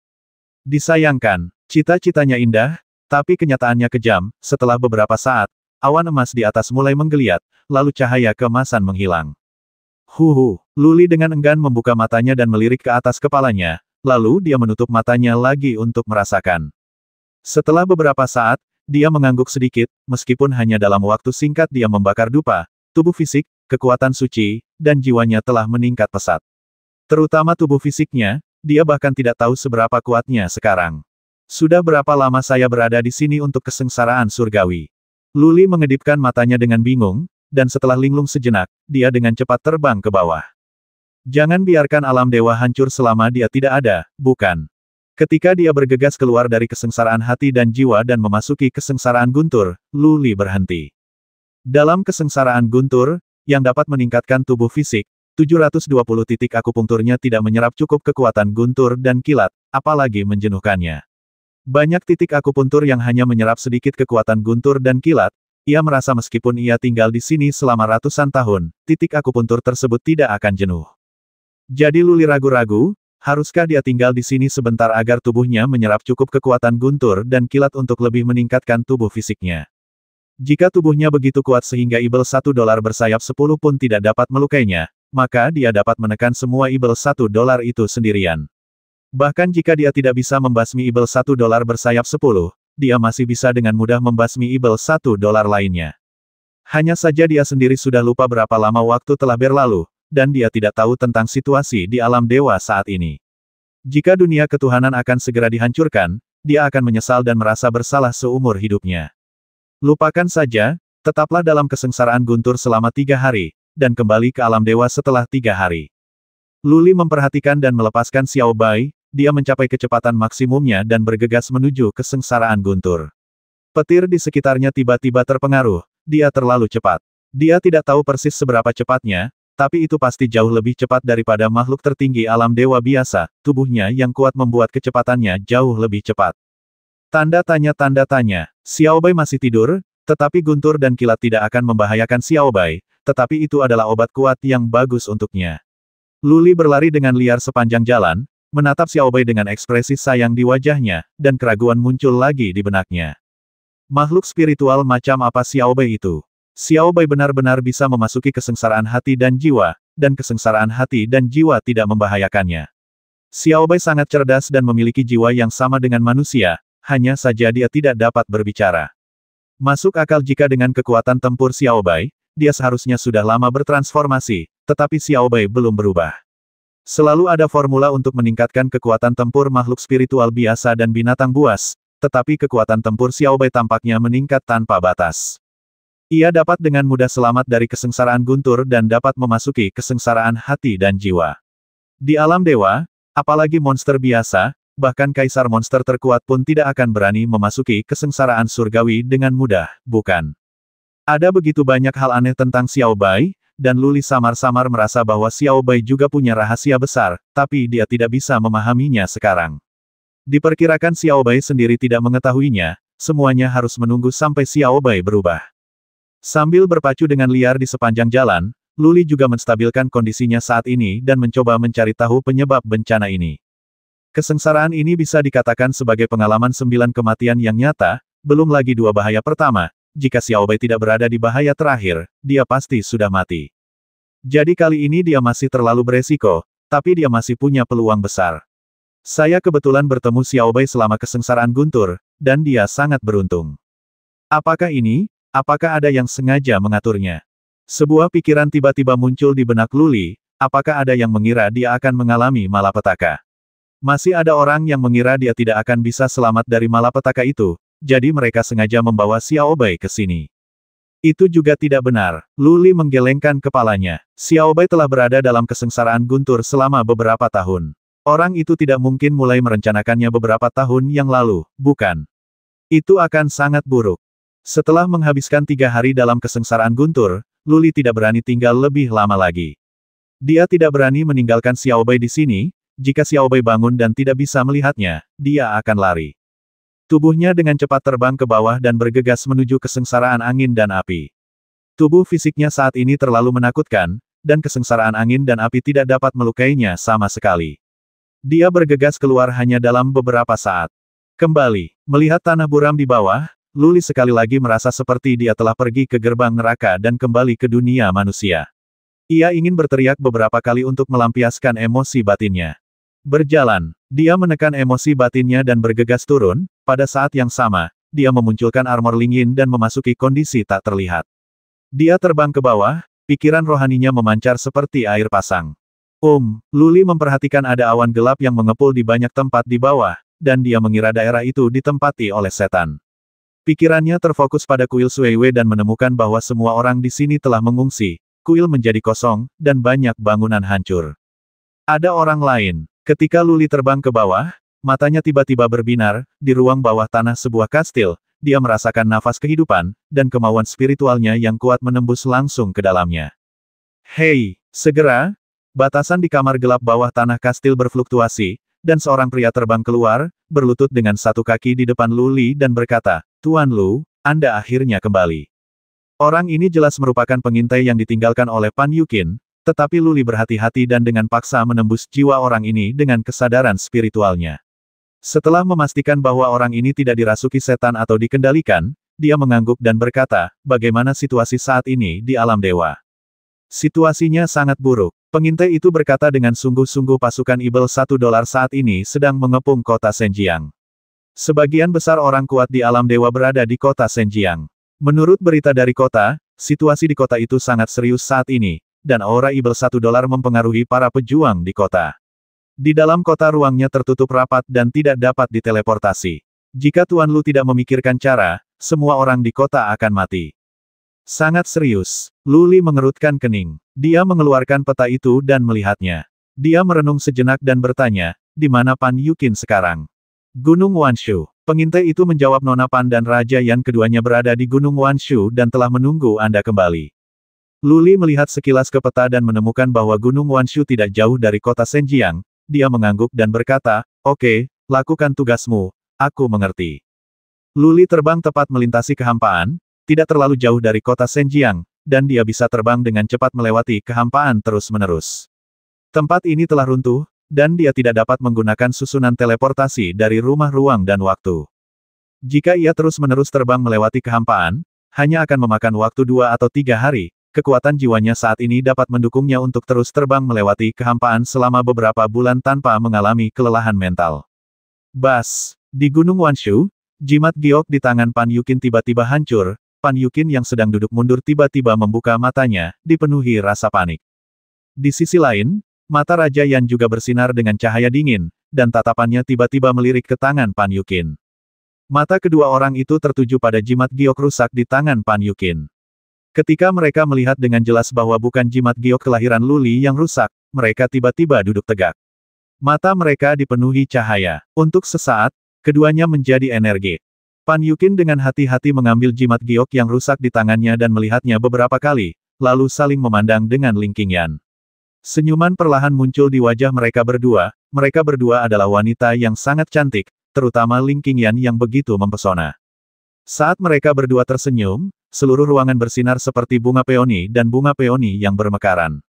Disayangkan, Cita-citanya indah, tapi kenyataannya kejam, setelah beberapa saat, awan emas di atas mulai menggeliat, lalu cahaya kemasan menghilang. Huhu, Luli dengan enggan membuka matanya dan melirik ke atas kepalanya, lalu dia menutup matanya lagi untuk merasakan. Setelah beberapa saat, dia mengangguk sedikit, meskipun hanya dalam waktu singkat dia membakar dupa, tubuh fisik, kekuatan suci, dan jiwanya telah meningkat pesat. Terutama tubuh fisiknya, dia bahkan tidak tahu seberapa kuatnya sekarang. Sudah berapa lama saya berada di sini untuk kesengsaraan surgawi? Luli mengedipkan matanya dengan bingung, dan setelah linglung sejenak, dia dengan cepat terbang ke bawah. Jangan biarkan alam dewa hancur selama dia tidak ada, bukan? Ketika dia bergegas keluar dari kesengsaraan hati dan jiwa dan memasuki kesengsaraan guntur, Luli berhenti. Dalam kesengsaraan guntur, yang dapat meningkatkan tubuh fisik, 720 titik akupunkturnya tidak menyerap cukup kekuatan guntur dan kilat, apalagi menjenuhkannya. Banyak titik akupuntur yang hanya menyerap sedikit kekuatan guntur dan kilat, ia merasa meskipun ia tinggal di sini selama ratusan tahun, titik akupuntur tersebut tidak akan jenuh. Jadi Luli ragu-ragu, haruskah dia tinggal di sini sebentar agar tubuhnya menyerap cukup kekuatan guntur dan kilat untuk lebih meningkatkan tubuh fisiknya. Jika tubuhnya begitu kuat sehingga ibel satu dolar bersayap sepuluh pun tidak dapat melukainya, maka dia dapat menekan semua ibel satu dolar itu sendirian. Bahkan jika dia tidak bisa membasmi ibel satu dolar bersayap sepuluh, dia masih bisa dengan mudah membasmi ibel satu dolar lainnya. Hanya saja dia sendiri sudah lupa berapa lama waktu telah berlalu, dan dia tidak tahu tentang situasi di alam dewa saat ini. Jika dunia ketuhanan akan segera dihancurkan, dia akan menyesal dan merasa bersalah seumur hidupnya. Lupakan saja, tetaplah dalam kesengsaraan guntur selama tiga hari, dan kembali ke alam dewa setelah tiga hari. Luli memperhatikan dan melepaskan Xiao Bai, dia mencapai kecepatan maksimumnya dan bergegas menuju kesengsaraan guntur. Petir di sekitarnya tiba-tiba terpengaruh, dia terlalu cepat. Dia tidak tahu persis seberapa cepatnya, tapi itu pasti jauh lebih cepat daripada makhluk tertinggi alam dewa biasa, tubuhnya yang kuat membuat kecepatannya jauh lebih cepat. Tanda tanya tanda tanya, Xiao Xiaobai masih tidur, tetapi guntur dan kilat tidak akan membahayakan Xiao Xiaobai, tetapi itu adalah obat kuat yang bagus untuknya. Luli berlari dengan liar sepanjang jalan, Menatap Xiao Xiaobai dengan ekspresi sayang di wajahnya, dan keraguan muncul lagi di benaknya. Makhluk spiritual macam apa Xiao Xiaobai itu? Xiao Xiaobai benar-benar bisa memasuki kesengsaraan hati dan jiwa, dan kesengsaraan hati dan jiwa tidak membahayakannya. Xiao Xiaobai sangat cerdas dan memiliki jiwa yang sama dengan manusia, hanya saja dia tidak dapat berbicara. Masuk akal jika dengan kekuatan tempur Xiao Xiaobai, dia seharusnya sudah lama bertransformasi, tetapi Xiao Xiaobai belum berubah. Selalu ada formula untuk meningkatkan kekuatan tempur makhluk spiritual biasa dan binatang buas, tetapi kekuatan tempur Xiaobai tampaknya meningkat tanpa batas. Ia dapat dengan mudah selamat dari kesengsaraan guntur dan dapat memasuki kesengsaraan hati dan jiwa. Di alam dewa, apalagi monster biasa, bahkan kaisar monster terkuat pun tidak akan berani memasuki kesengsaraan surgawi dengan mudah, bukan? Ada begitu banyak hal aneh tentang Xiaobai, dan Luli samar-samar merasa bahwa Xiao Bai juga punya rahasia besar, tapi dia tidak bisa memahaminya sekarang. Diperkirakan Xiao Bai sendiri tidak mengetahuinya, semuanya harus menunggu sampai Xiao Bai berubah. Sambil berpacu dengan liar di sepanjang jalan, Luli juga menstabilkan kondisinya saat ini dan mencoba mencari tahu penyebab bencana ini. Kesengsaraan ini bisa dikatakan sebagai pengalaman sembilan kematian yang nyata, belum lagi dua bahaya pertama, jika Xiaobai tidak berada di bahaya terakhir, dia pasti sudah mati. Jadi kali ini dia masih terlalu beresiko, tapi dia masih punya peluang besar. Saya kebetulan bertemu Xiaobai selama kesengsaraan guntur, dan dia sangat beruntung. Apakah ini? Apakah ada yang sengaja mengaturnya? Sebuah pikiran tiba-tiba muncul di benak Luli, apakah ada yang mengira dia akan mengalami malapetaka? Masih ada orang yang mengira dia tidak akan bisa selamat dari malapetaka itu, jadi mereka sengaja membawa Xiao Bai ke sini. Itu juga tidak benar. Luli menggelengkan kepalanya. Xiao Bai telah berada dalam kesengsaraan guntur selama beberapa tahun. Orang itu tidak mungkin mulai merencanakannya beberapa tahun yang lalu, bukan? Itu akan sangat buruk. Setelah menghabiskan tiga hari dalam kesengsaraan guntur, Luli tidak berani tinggal lebih lama lagi. Dia tidak berani meninggalkan Xiao Bai di sini, jika Xiao Bai bangun dan tidak bisa melihatnya, dia akan lari. Tubuhnya dengan cepat terbang ke bawah dan bergegas menuju kesengsaraan angin dan api. Tubuh fisiknya saat ini terlalu menakutkan, dan kesengsaraan angin dan api tidak dapat melukainya sama sekali. Dia bergegas keluar hanya dalam beberapa saat. Kembali, melihat tanah buram di bawah, Luli sekali lagi merasa seperti dia telah pergi ke gerbang neraka dan kembali ke dunia manusia. Ia ingin berteriak beberapa kali untuk melampiaskan emosi batinnya. Berjalan, dia menekan emosi batinnya dan bergegas turun, pada saat yang sama, dia memunculkan armor lingin dan memasuki kondisi tak terlihat. Dia terbang ke bawah, pikiran rohaninya memancar seperti air pasang. Um, Luli memperhatikan ada awan gelap yang mengepul di banyak tempat di bawah, dan dia mengira daerah itu ditempati oleh setan. Pikirannya terfokus pada kuil Suewe dan menemukan bahwa semua orang di sini telah mengungsi, kuil menjadi kosong, dan banyak bangunan hancur. Ada orang lain, Ketika Luli terbang ke bawah, matanya tiba-tiba berbinar, di ruang bawah tanah sebuah kastil, dia merasakan nafas kehidupan, dan kemauan spiritualnya yang kuat menembus langsung ke dalamnya. Hei, segera! Batasan di kamar gelap bawah tanah kastil berfluktuasi, dan seorang pria terbang keluar, berlutut dengan satu kaki di depan Luli dan berkata, Tuan Lu, Anda akhirnya kembali. Orang ini jelas merupakan pengintai yang ditinggalkan oleh Pan Yukin, tetapi Luli berhati-hati dan dengan paksa menembus jiwa orang ini dengan kesadaran spiritualnya. Setelah memastikan bahwa orang ini tidak dirasuki setan atau dikendalikan, dia mengangguk dan berkata, bagaimana situasi saat ini di alam dewa. Situasinya sangat buruk. Pengintai itu berkata dengan sungguh-sungguh pasukan Ibel satu dolar saat ini sedang mengepung kota Senjiang. Sebagian besar orang kuat di alam dewa berada di kota Senjiang. Menurut berita dari kota, situasi di kota itu sangat serius saat ini, dan aura ibel satu dolar mempengaruhi para pejuang di kota. Di dalam kota ruangnya tertutup rapat dan tidak dapat diteleportasi. Jika Tuan Lu tidak memikirkan cara, semua orang di kota akan mati. Sangat serius, Luli mengerutkan kening. Dia mengeluarkan peta itu dan melihatnya. Dia merenung sejenak dan bertanya, di mana Pan Yukin sekarang? Gunung Wanshu. Pengintai itu menjawab Nona Pan dan Raja yang keduanya berada di Gunung Wanshu dan telah menunggu Anda kembali. Luli melihat sekilas ke peta dan menemukan bahwa Gunung Wanshu tidak jauh dari kota Senjiang. Dia mengangguk dan berkata, Oke, okay, lakukan tugasmu, aku mengerti. Luli terbang tepat melintasi kehampaan, tidak terlalu jauh dari kota Senjiang, dan dia bisa terbang dengan cepat melewati kehampaan terus-menerus. Tempat ini telah runtuh, dan dia tidak dapat menggunakan susunan teleportasi dari rumah ruang dan waktu. Jika ia terus-menerus terbang melewati kehampaan, hanya akan memakan waktu dua atau tiga hari, kekuatan jiwanya saat ini dapat mendukungnya untuk terus terbang melewati kehampaan selama beberapa bulan tanpa mengalami kelelahan mental. Bas, di Gunung Wanshu, jimat giok di tangan Pan Yukin tiba-tiba hancur, Pan Yukin yang sedang duduk mundur tiba-tiba membuka matanya, dipenuhi rasa panik. Di sisi lain, mata Raja Yan juga bersinar dengan cahaya dingin, dan tatapannya tiba-tiba melirik ke tangan Pan Yukin. Mata kedua orang itu tertuju pada jimat giok rusak di tangan Pan Yukin. Ketika mereka melihat dengan jelas bahwa bukan jimat giok kelahiran Luli yang rusak, mereka tiba-tiba duduk tegak. Mata mereka dipenuhi cahaya. Untuk sesaat, keduanya menjadi energi. Pan Yukin dengan hati-hati mengambil jimat giok yang rusak di tangannya dan melihatnya beberapa kali, lalu saling memandang dengan Ling Qingyan. Senyuman perlahan muncul di wajah mereka berdua, mereka berdua adalah wanita yang sangat cantik, terutama Ling Qingyan yang begitu mempesona. Saat mereka berdua tersenyum, seluruh ruangan bersinar seperti bunga peoni dan bunga peoni yang bermekaran.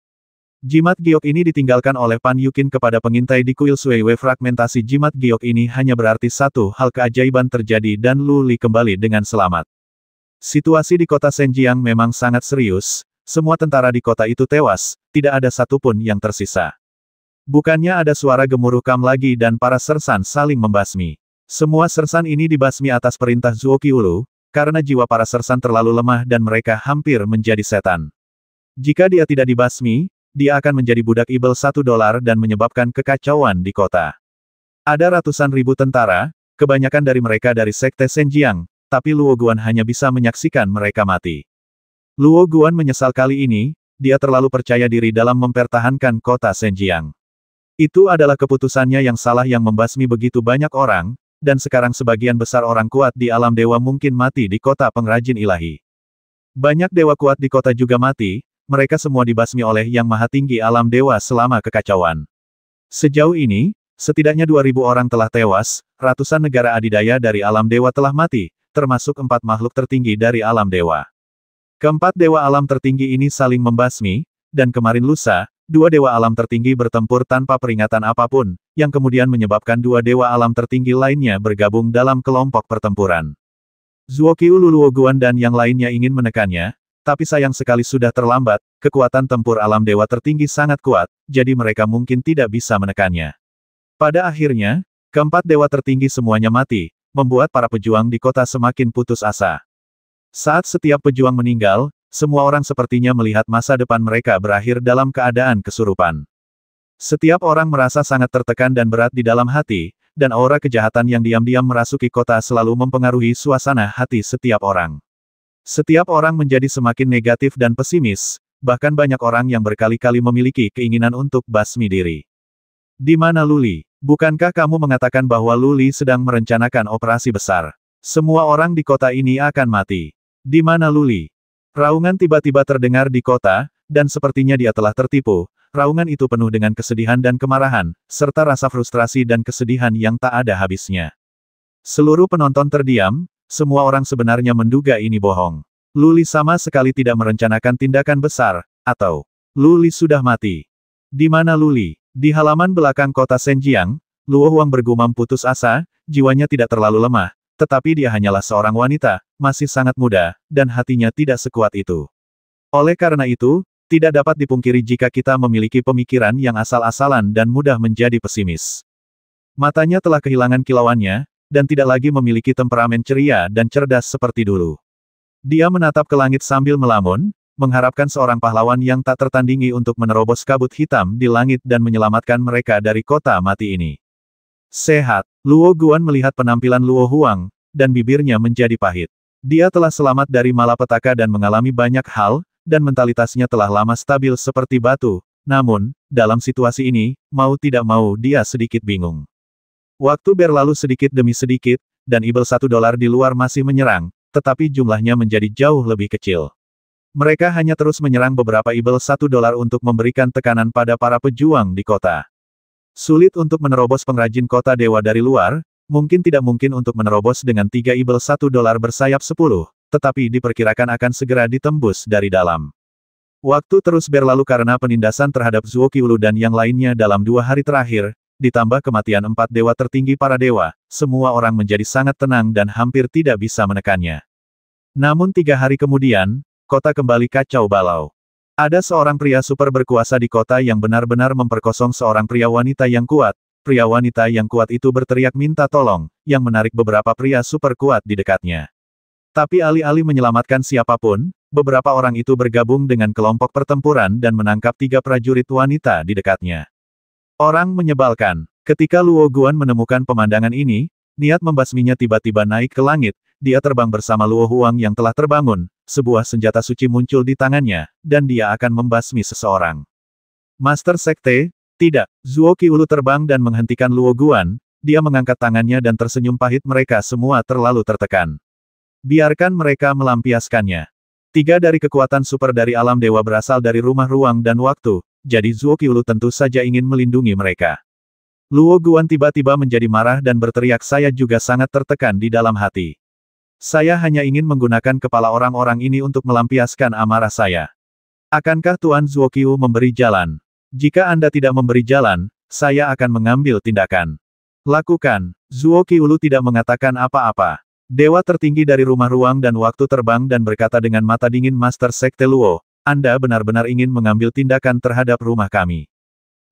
Jimat giok ini ditinggalkan oleh Pan Yukin kepada pengintai di kuil Suiwei fragmentasi jimat giok ini hanya berarti satu hal keajaiban terjadi dan Luli kembali dengan selamat. Situasi di kota Senjiang memang sangat serius, semua tentara di kota itu tewas, tidak ada satupun yang tersisa. Bukannya ada suara gemuruh kam lagi dan para sersan saling membasmi. Semua sersan ini dibasmi atas perintah Zuo Qiulu karena jiwa para sersan terlalu lemah dan mereka hampir menjadi setan. Jika dia tidak dibasmi, dia akan menjadi budak ibel satu dolar dan menyebabkan kekacauan di kota. Ada ratusan ribu tentara, kebanyakan dari mereka dari sekte Senjiang, tapi Luo Guan hanya bisa menyaksikan mereka mati. Luo Guan menyesal kali ini, dia terlalu percaya diri dalam mempertahankan kota Senjiang. Itu adalah keputusannya yang salah yang membasmi begitu banyak orang, dan sekarang sebagian besar orang kuat di alam dewa mungkin mati di kota pengrajin ilahi. Banyak dewa kuat di kota juga mati, mereka semua dibasmi oleh Yang Maha Tinggi alam dewa selama kekacauan. Sejauh ini, setidaknya 2.000 orang telah tewas, ratusan negara adidaya dari alam dewa telah mati, termasuk empat makhluk tertinggi dari alam dewa. Keempat dewa alam tertinggi ini saling membasmi, dan kemarin lusa, Dua dewa alam tertinggi bertempur tanpa peringatan apapun, yang kemudian menyebabkan dua dewa alam tertinggi lainnya bergabung dalam kelompok pertempuran. Zuokiu Luluoguan dan yang lainnya ingin menekannya, tapi sayang sekali sudah terlambat, kekuatan tempur alam dewa tertinggi sangat kuat, jadi mereka mungkin tidak bisa menekannya. Pada akhirnya, keempat dewa tertinggi semuanya mati, membuat para pejuang di kota semakin putus asa. Saat setiap pejuang meninggal, semua orang sepertinya melihat masa depan mereka berakhir dalam keadaan kesurupan. Setiap orang merasa sangat tertekan dan berat di dalam hati, dan aura kejahatan yang diam-diam merasuki kota selalu mempengaruhi suasana hati setiap orang. Setiap orang menjadi semakin negatif dan pesimis, bahkan banyak orang yang berkali-kali memiliki keinginan untuk basmi diri. Di mana Luli? Bukankah kamu mengatakan bahwa Luli sedang merencanakan operasi besar? Semua orang di kota ini akan mati. Di mana Luli? Raungan tiba-tiba terdengar di kota, dan sepertinya dia telah tertipu. Raungan itu penuh dengan kesedihan dan kemarahan, serta rasa frustrasi dan kesedihan yang tak ada habisnya. Seluruh penonton terdiam, semua orang sebenarnya menduga ini bohong. Luli sama sekali tidak merencanakan tindakan besar, atau Luli sudah mati. Di mana Luli? Di halaman belakang kota Senjiang, Luo Huang bergumam putus asa, jiwanya tidak terlalu lemah, tetapi dia hanyalah seorang wanita, masih sangat muda, dan hatinya tidak sekuat itu. Oleh karena itu, tidak dapat dipungkiri jika kita memiliki pemikiran yang asal-asalan dan mudah menjadi pesimis. Matanya telah kehilangan kilauannya, dan tidak lagi memiliki temperamen ceria dan cerdas seperti dulu. Dia menatap ke langit sambil melamun, mengharapkan seorang pahlawan yang tak tertandingi untuk menerobos kabut hitam di langit dan menyelamatkan mereka dari kota mati ini. Sehat, Luo Guan melihat penampilan Luo Huang, dan bibirnya menjadi pahit. Dia telah selamat dari malapetaka dan mengalami banyak hal, dan mentalitasnya telah lama stabil seperti batu, namun, dalam situasi ini, mau tidak mau dia sedikit bingung. Waktu berlalu sedikit demi sedikit, dan Ibel satu dolar di luar masih menyerang, tetapi jumlahnya menjadi jauh lebih kecil. Mereka hanya terus menyerang beberapa Ibel satu dolar untuk memberikan tekanan pada para pejuang di kota. Sulit untuk menerobos pengrajin kota dewa dari luar, mungkin tidak mungkin untuk menerobos dengan tiga ibel satu dolar bersayap sepuluh, tetapi diperkirakan akan segera ditembus dari dalam. Waktu terus berlalu karena penindasan terhadap Zuo Qiulu dan yang lainnya dalam dua hari terakhir, ditambah kematian empat dewa tertinggi para dewa, semua orang menjadi sangat tenang dan hampir tidak bisa menekannya. Namun tiga hari kemudian, kota kembali kacau balau. Ada seorang pria super berkuasa di kota yang benar-benar memperkosong seorang pria wanita yang kuat. Pria wanita yang kuat itu berteriak minta tolong, yang menarik beberapa pria super kuat di dekatnya. Tapi alih-alih menyelamatkan siapapun, beberapa orang itu bergabung dengan kelompok pertempuran dan menangkap tiga prajurit wanita di dekatnya. Orang menyebalkan. Ketika Luo Guan menemukan pemandangan ini, niat membasminya tiba-tiba naik ke langit, dia terbang bersama Luo Huang yang telah terbangun, sebuah senjata suci muncul di tangannya, dan dia akan membasmi seseorang. Master Sekte, tidak, Zuo Qiulu terbang dan menghentikan Luo Guan, dia mengangkat tangannya dan tersenyum pahit mereka semua terlalu tertekan. Biarkan mereka melampiaskannya. Tiga dari kekuatan super dari alam dewa berasal dari rumah ruang dan waktu, jadi Zuo Qiulu tentu saja ingin melindungi mereka. Luo Guan tiba-tiba menjadi marah dan berteriak saya juga sangat tertekan di dalam hati. Saya hanya ingin menggunakan kepala orang-orang ini untuk melampiaskan amarah saya. Akankah Tuan Zuokiu memberi jalan? Jika Anda tidak memberi jalan, saya akan mengambil tindakan. Lakukan. Zuo tidak mengatakan apa-apa. Dewa tertinggi dari rumah ruang dan waktu terbang dan berkata dengan mata dingin Master Sekte Luo, Anda benar-benar ingin mengambil tindakan terhadap rumah kami.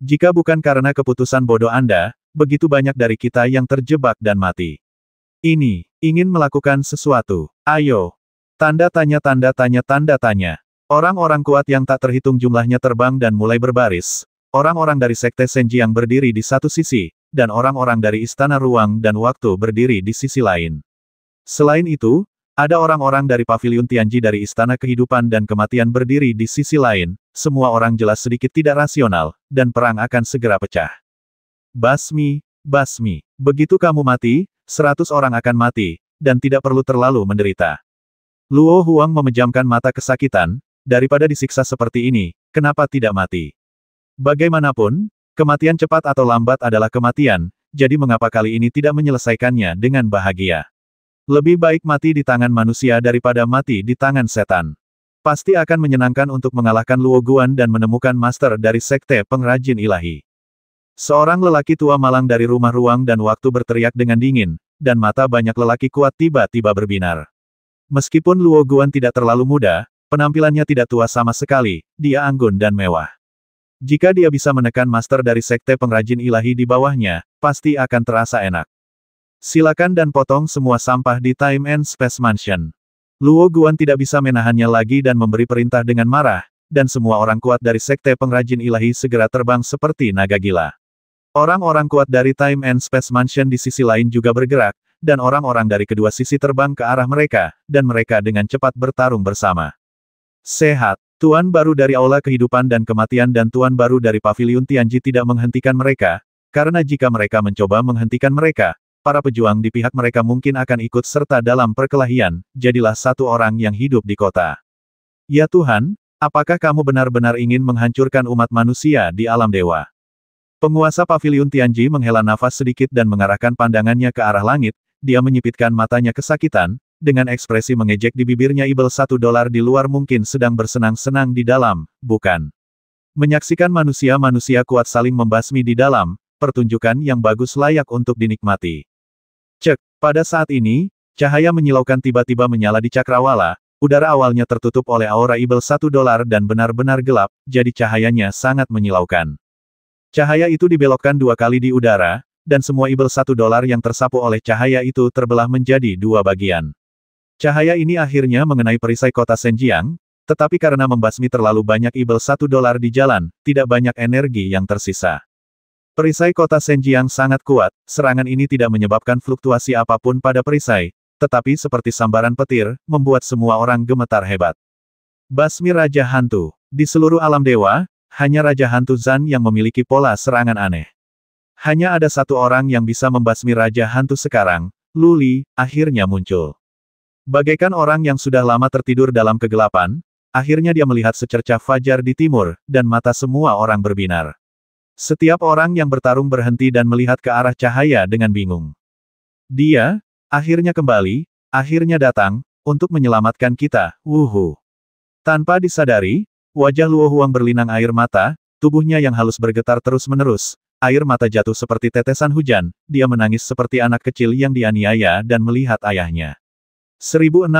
Jika bukan karena keputusan bodoh Anda, begitu banyak dari kita yang terjebak dan mati. Ini, ingin melakukan sesuatu. Ayo. Tanda tanya tanda tanya tanda tanya. Orang-orang kuat yang tak terhitung jumlahnya terbang dan mulai berbaris. Orang-orang dari Sekte Senji yang berdiri di satu sisi, dan orang-orang dari Istana Ruang dan Waktu berdiri di sisi lain. Selain itu, ada orang-orang dari Paviliun Tianji dari Istana Kehidupan dan Kematian berdiri di sisi lain, semua orang jelas sedikit tidak rasional, dan perang akan segera pecah. Basmi, Basmi. Begitu kamu mati, seratus orang akan mati, dan tidak perlu terlalu menderita. Luo Huang memejamkan mata kesakitan, daripada disiksa seperti ini, kenapa tidak mati? Bagaimanapun, kematian cepat atau lambat adalah kematian, jadi mengapa kali ini tidak menyelesaikannya dengan bahagia? Lebih baik mati di tangan manusia daripada mati di tangan setan. Pasti akan menyenangkan untuk mengalahkan Luo Guan dan menemukan master dari Sekte Pengrajin Ilahi. Seorang lelaki tua malang dari rumah ruang dan waktu berteriak dengan dingin, dan mata banyak lelaki kuat tiba-tiba berbinar. Meskipun Luo Guan tidak terlalu muda, penampilannya tidak tua sama sekali, dia anggun dan mewah. Jika dia bisa menekan master dari sekte pengrajin ilahi di bawahnya, pasti akan terasa enak. Silakan dan potong semua sampah di Time and Space Mansion. Luo Guan tidak bisa menahannya lagi dan memberi perintah dengan marah, dan semua orang kuat dari sekte pengrajin ilahi segera terbang seperti naga gila. Orang-orang kuat dari Time and Space Mansion di sisi lain juga bergerak, dan orang-orang dari kedua sisi terbang ke arah mereka, dan mereka dengan cepat bertarung bersama. Sehat, Tuan baru dari Aula Kehidupan dan Kematian dan Tuan baru dari Paviliun Tianji tidak menghentikan mereka, karena jika mereka mencoba menghentikan mereka, para pejuang di pihak mereka mungkin akan ikut serta dalam perkelahian, jadilah satu orang yang hidup di kota. Ya Tuhan, apakah kamu benar-benar ingin menghancurkan umat manusia di alam dewa? Penguasa Paviliun Tianji menghela nafas sedikit dan mengarahkan pandangannya ke arah langit, dia menyipitkan matanya kesakitan, dengan ekspresi mengejek di bibirnya Ibel satu dolar di luar mungkin sedang bersenang-senang di dalam, bukan. Menyaksikan manusia-manusia kuat saling membasmi di dalam, pertunjukan yang bagus layak untuk dinikmati. Cek, pada saat ini, cahaya menyilaukan tiba-tiba menyala di cakrawala, udara awalnya tertutup oleh aura Ibel satu dolar dan benar-benar gelap, jadi cahayanya sangat menyilaukan. Cahaya itu dibelokkan dua kali di udara, dan semua ibel satu dolar yang tersapu oleh cahaya itu terbelah menjadi dua bagian. Cahaya ini akhirnya mengenai perisai kota Senjiang, tetapi karena membasmi terlalu banyak ibel satu dolar di jalan, tidak banyak energi yang tersisa. Perisai kota Senjiang sangat kuat, serangan ini tidak menyebabkan fluktuasi apapun pada perisai, tetapi seperti sambaran petir, membuat semua orang gemetar hebat. Basmi Raja Hantu Di seluruh alam dewa, hanya Raja Hantu Zan yang memiliki pola serangan aneh. Hanya ada satu orang yang bisa membasmi Raja Hantu sekarang, Luli, akhirnya muncul. Bagaikan orang yang sudah lama tertidur dalam kegelapan, akhirnya dia melihat secercah fajar di timur, dan mata semua orang berbinar. Setiap orang yang bertarung berhenti dan melihat ke arah cahaya dengan bingung. Dia, akhirnya kembali, akhirnya datang, untuk menyelamatkan kita, wuhu. Tanpa disadari, Wajah Luo Huang berlinang air mata, tubuhnya yang halus bergetar terus-menerus, air mata jatuh seperti tetesan hujan, dia menangis seperti anak kecil yang dianiaya dan melihat ayahnya. 1680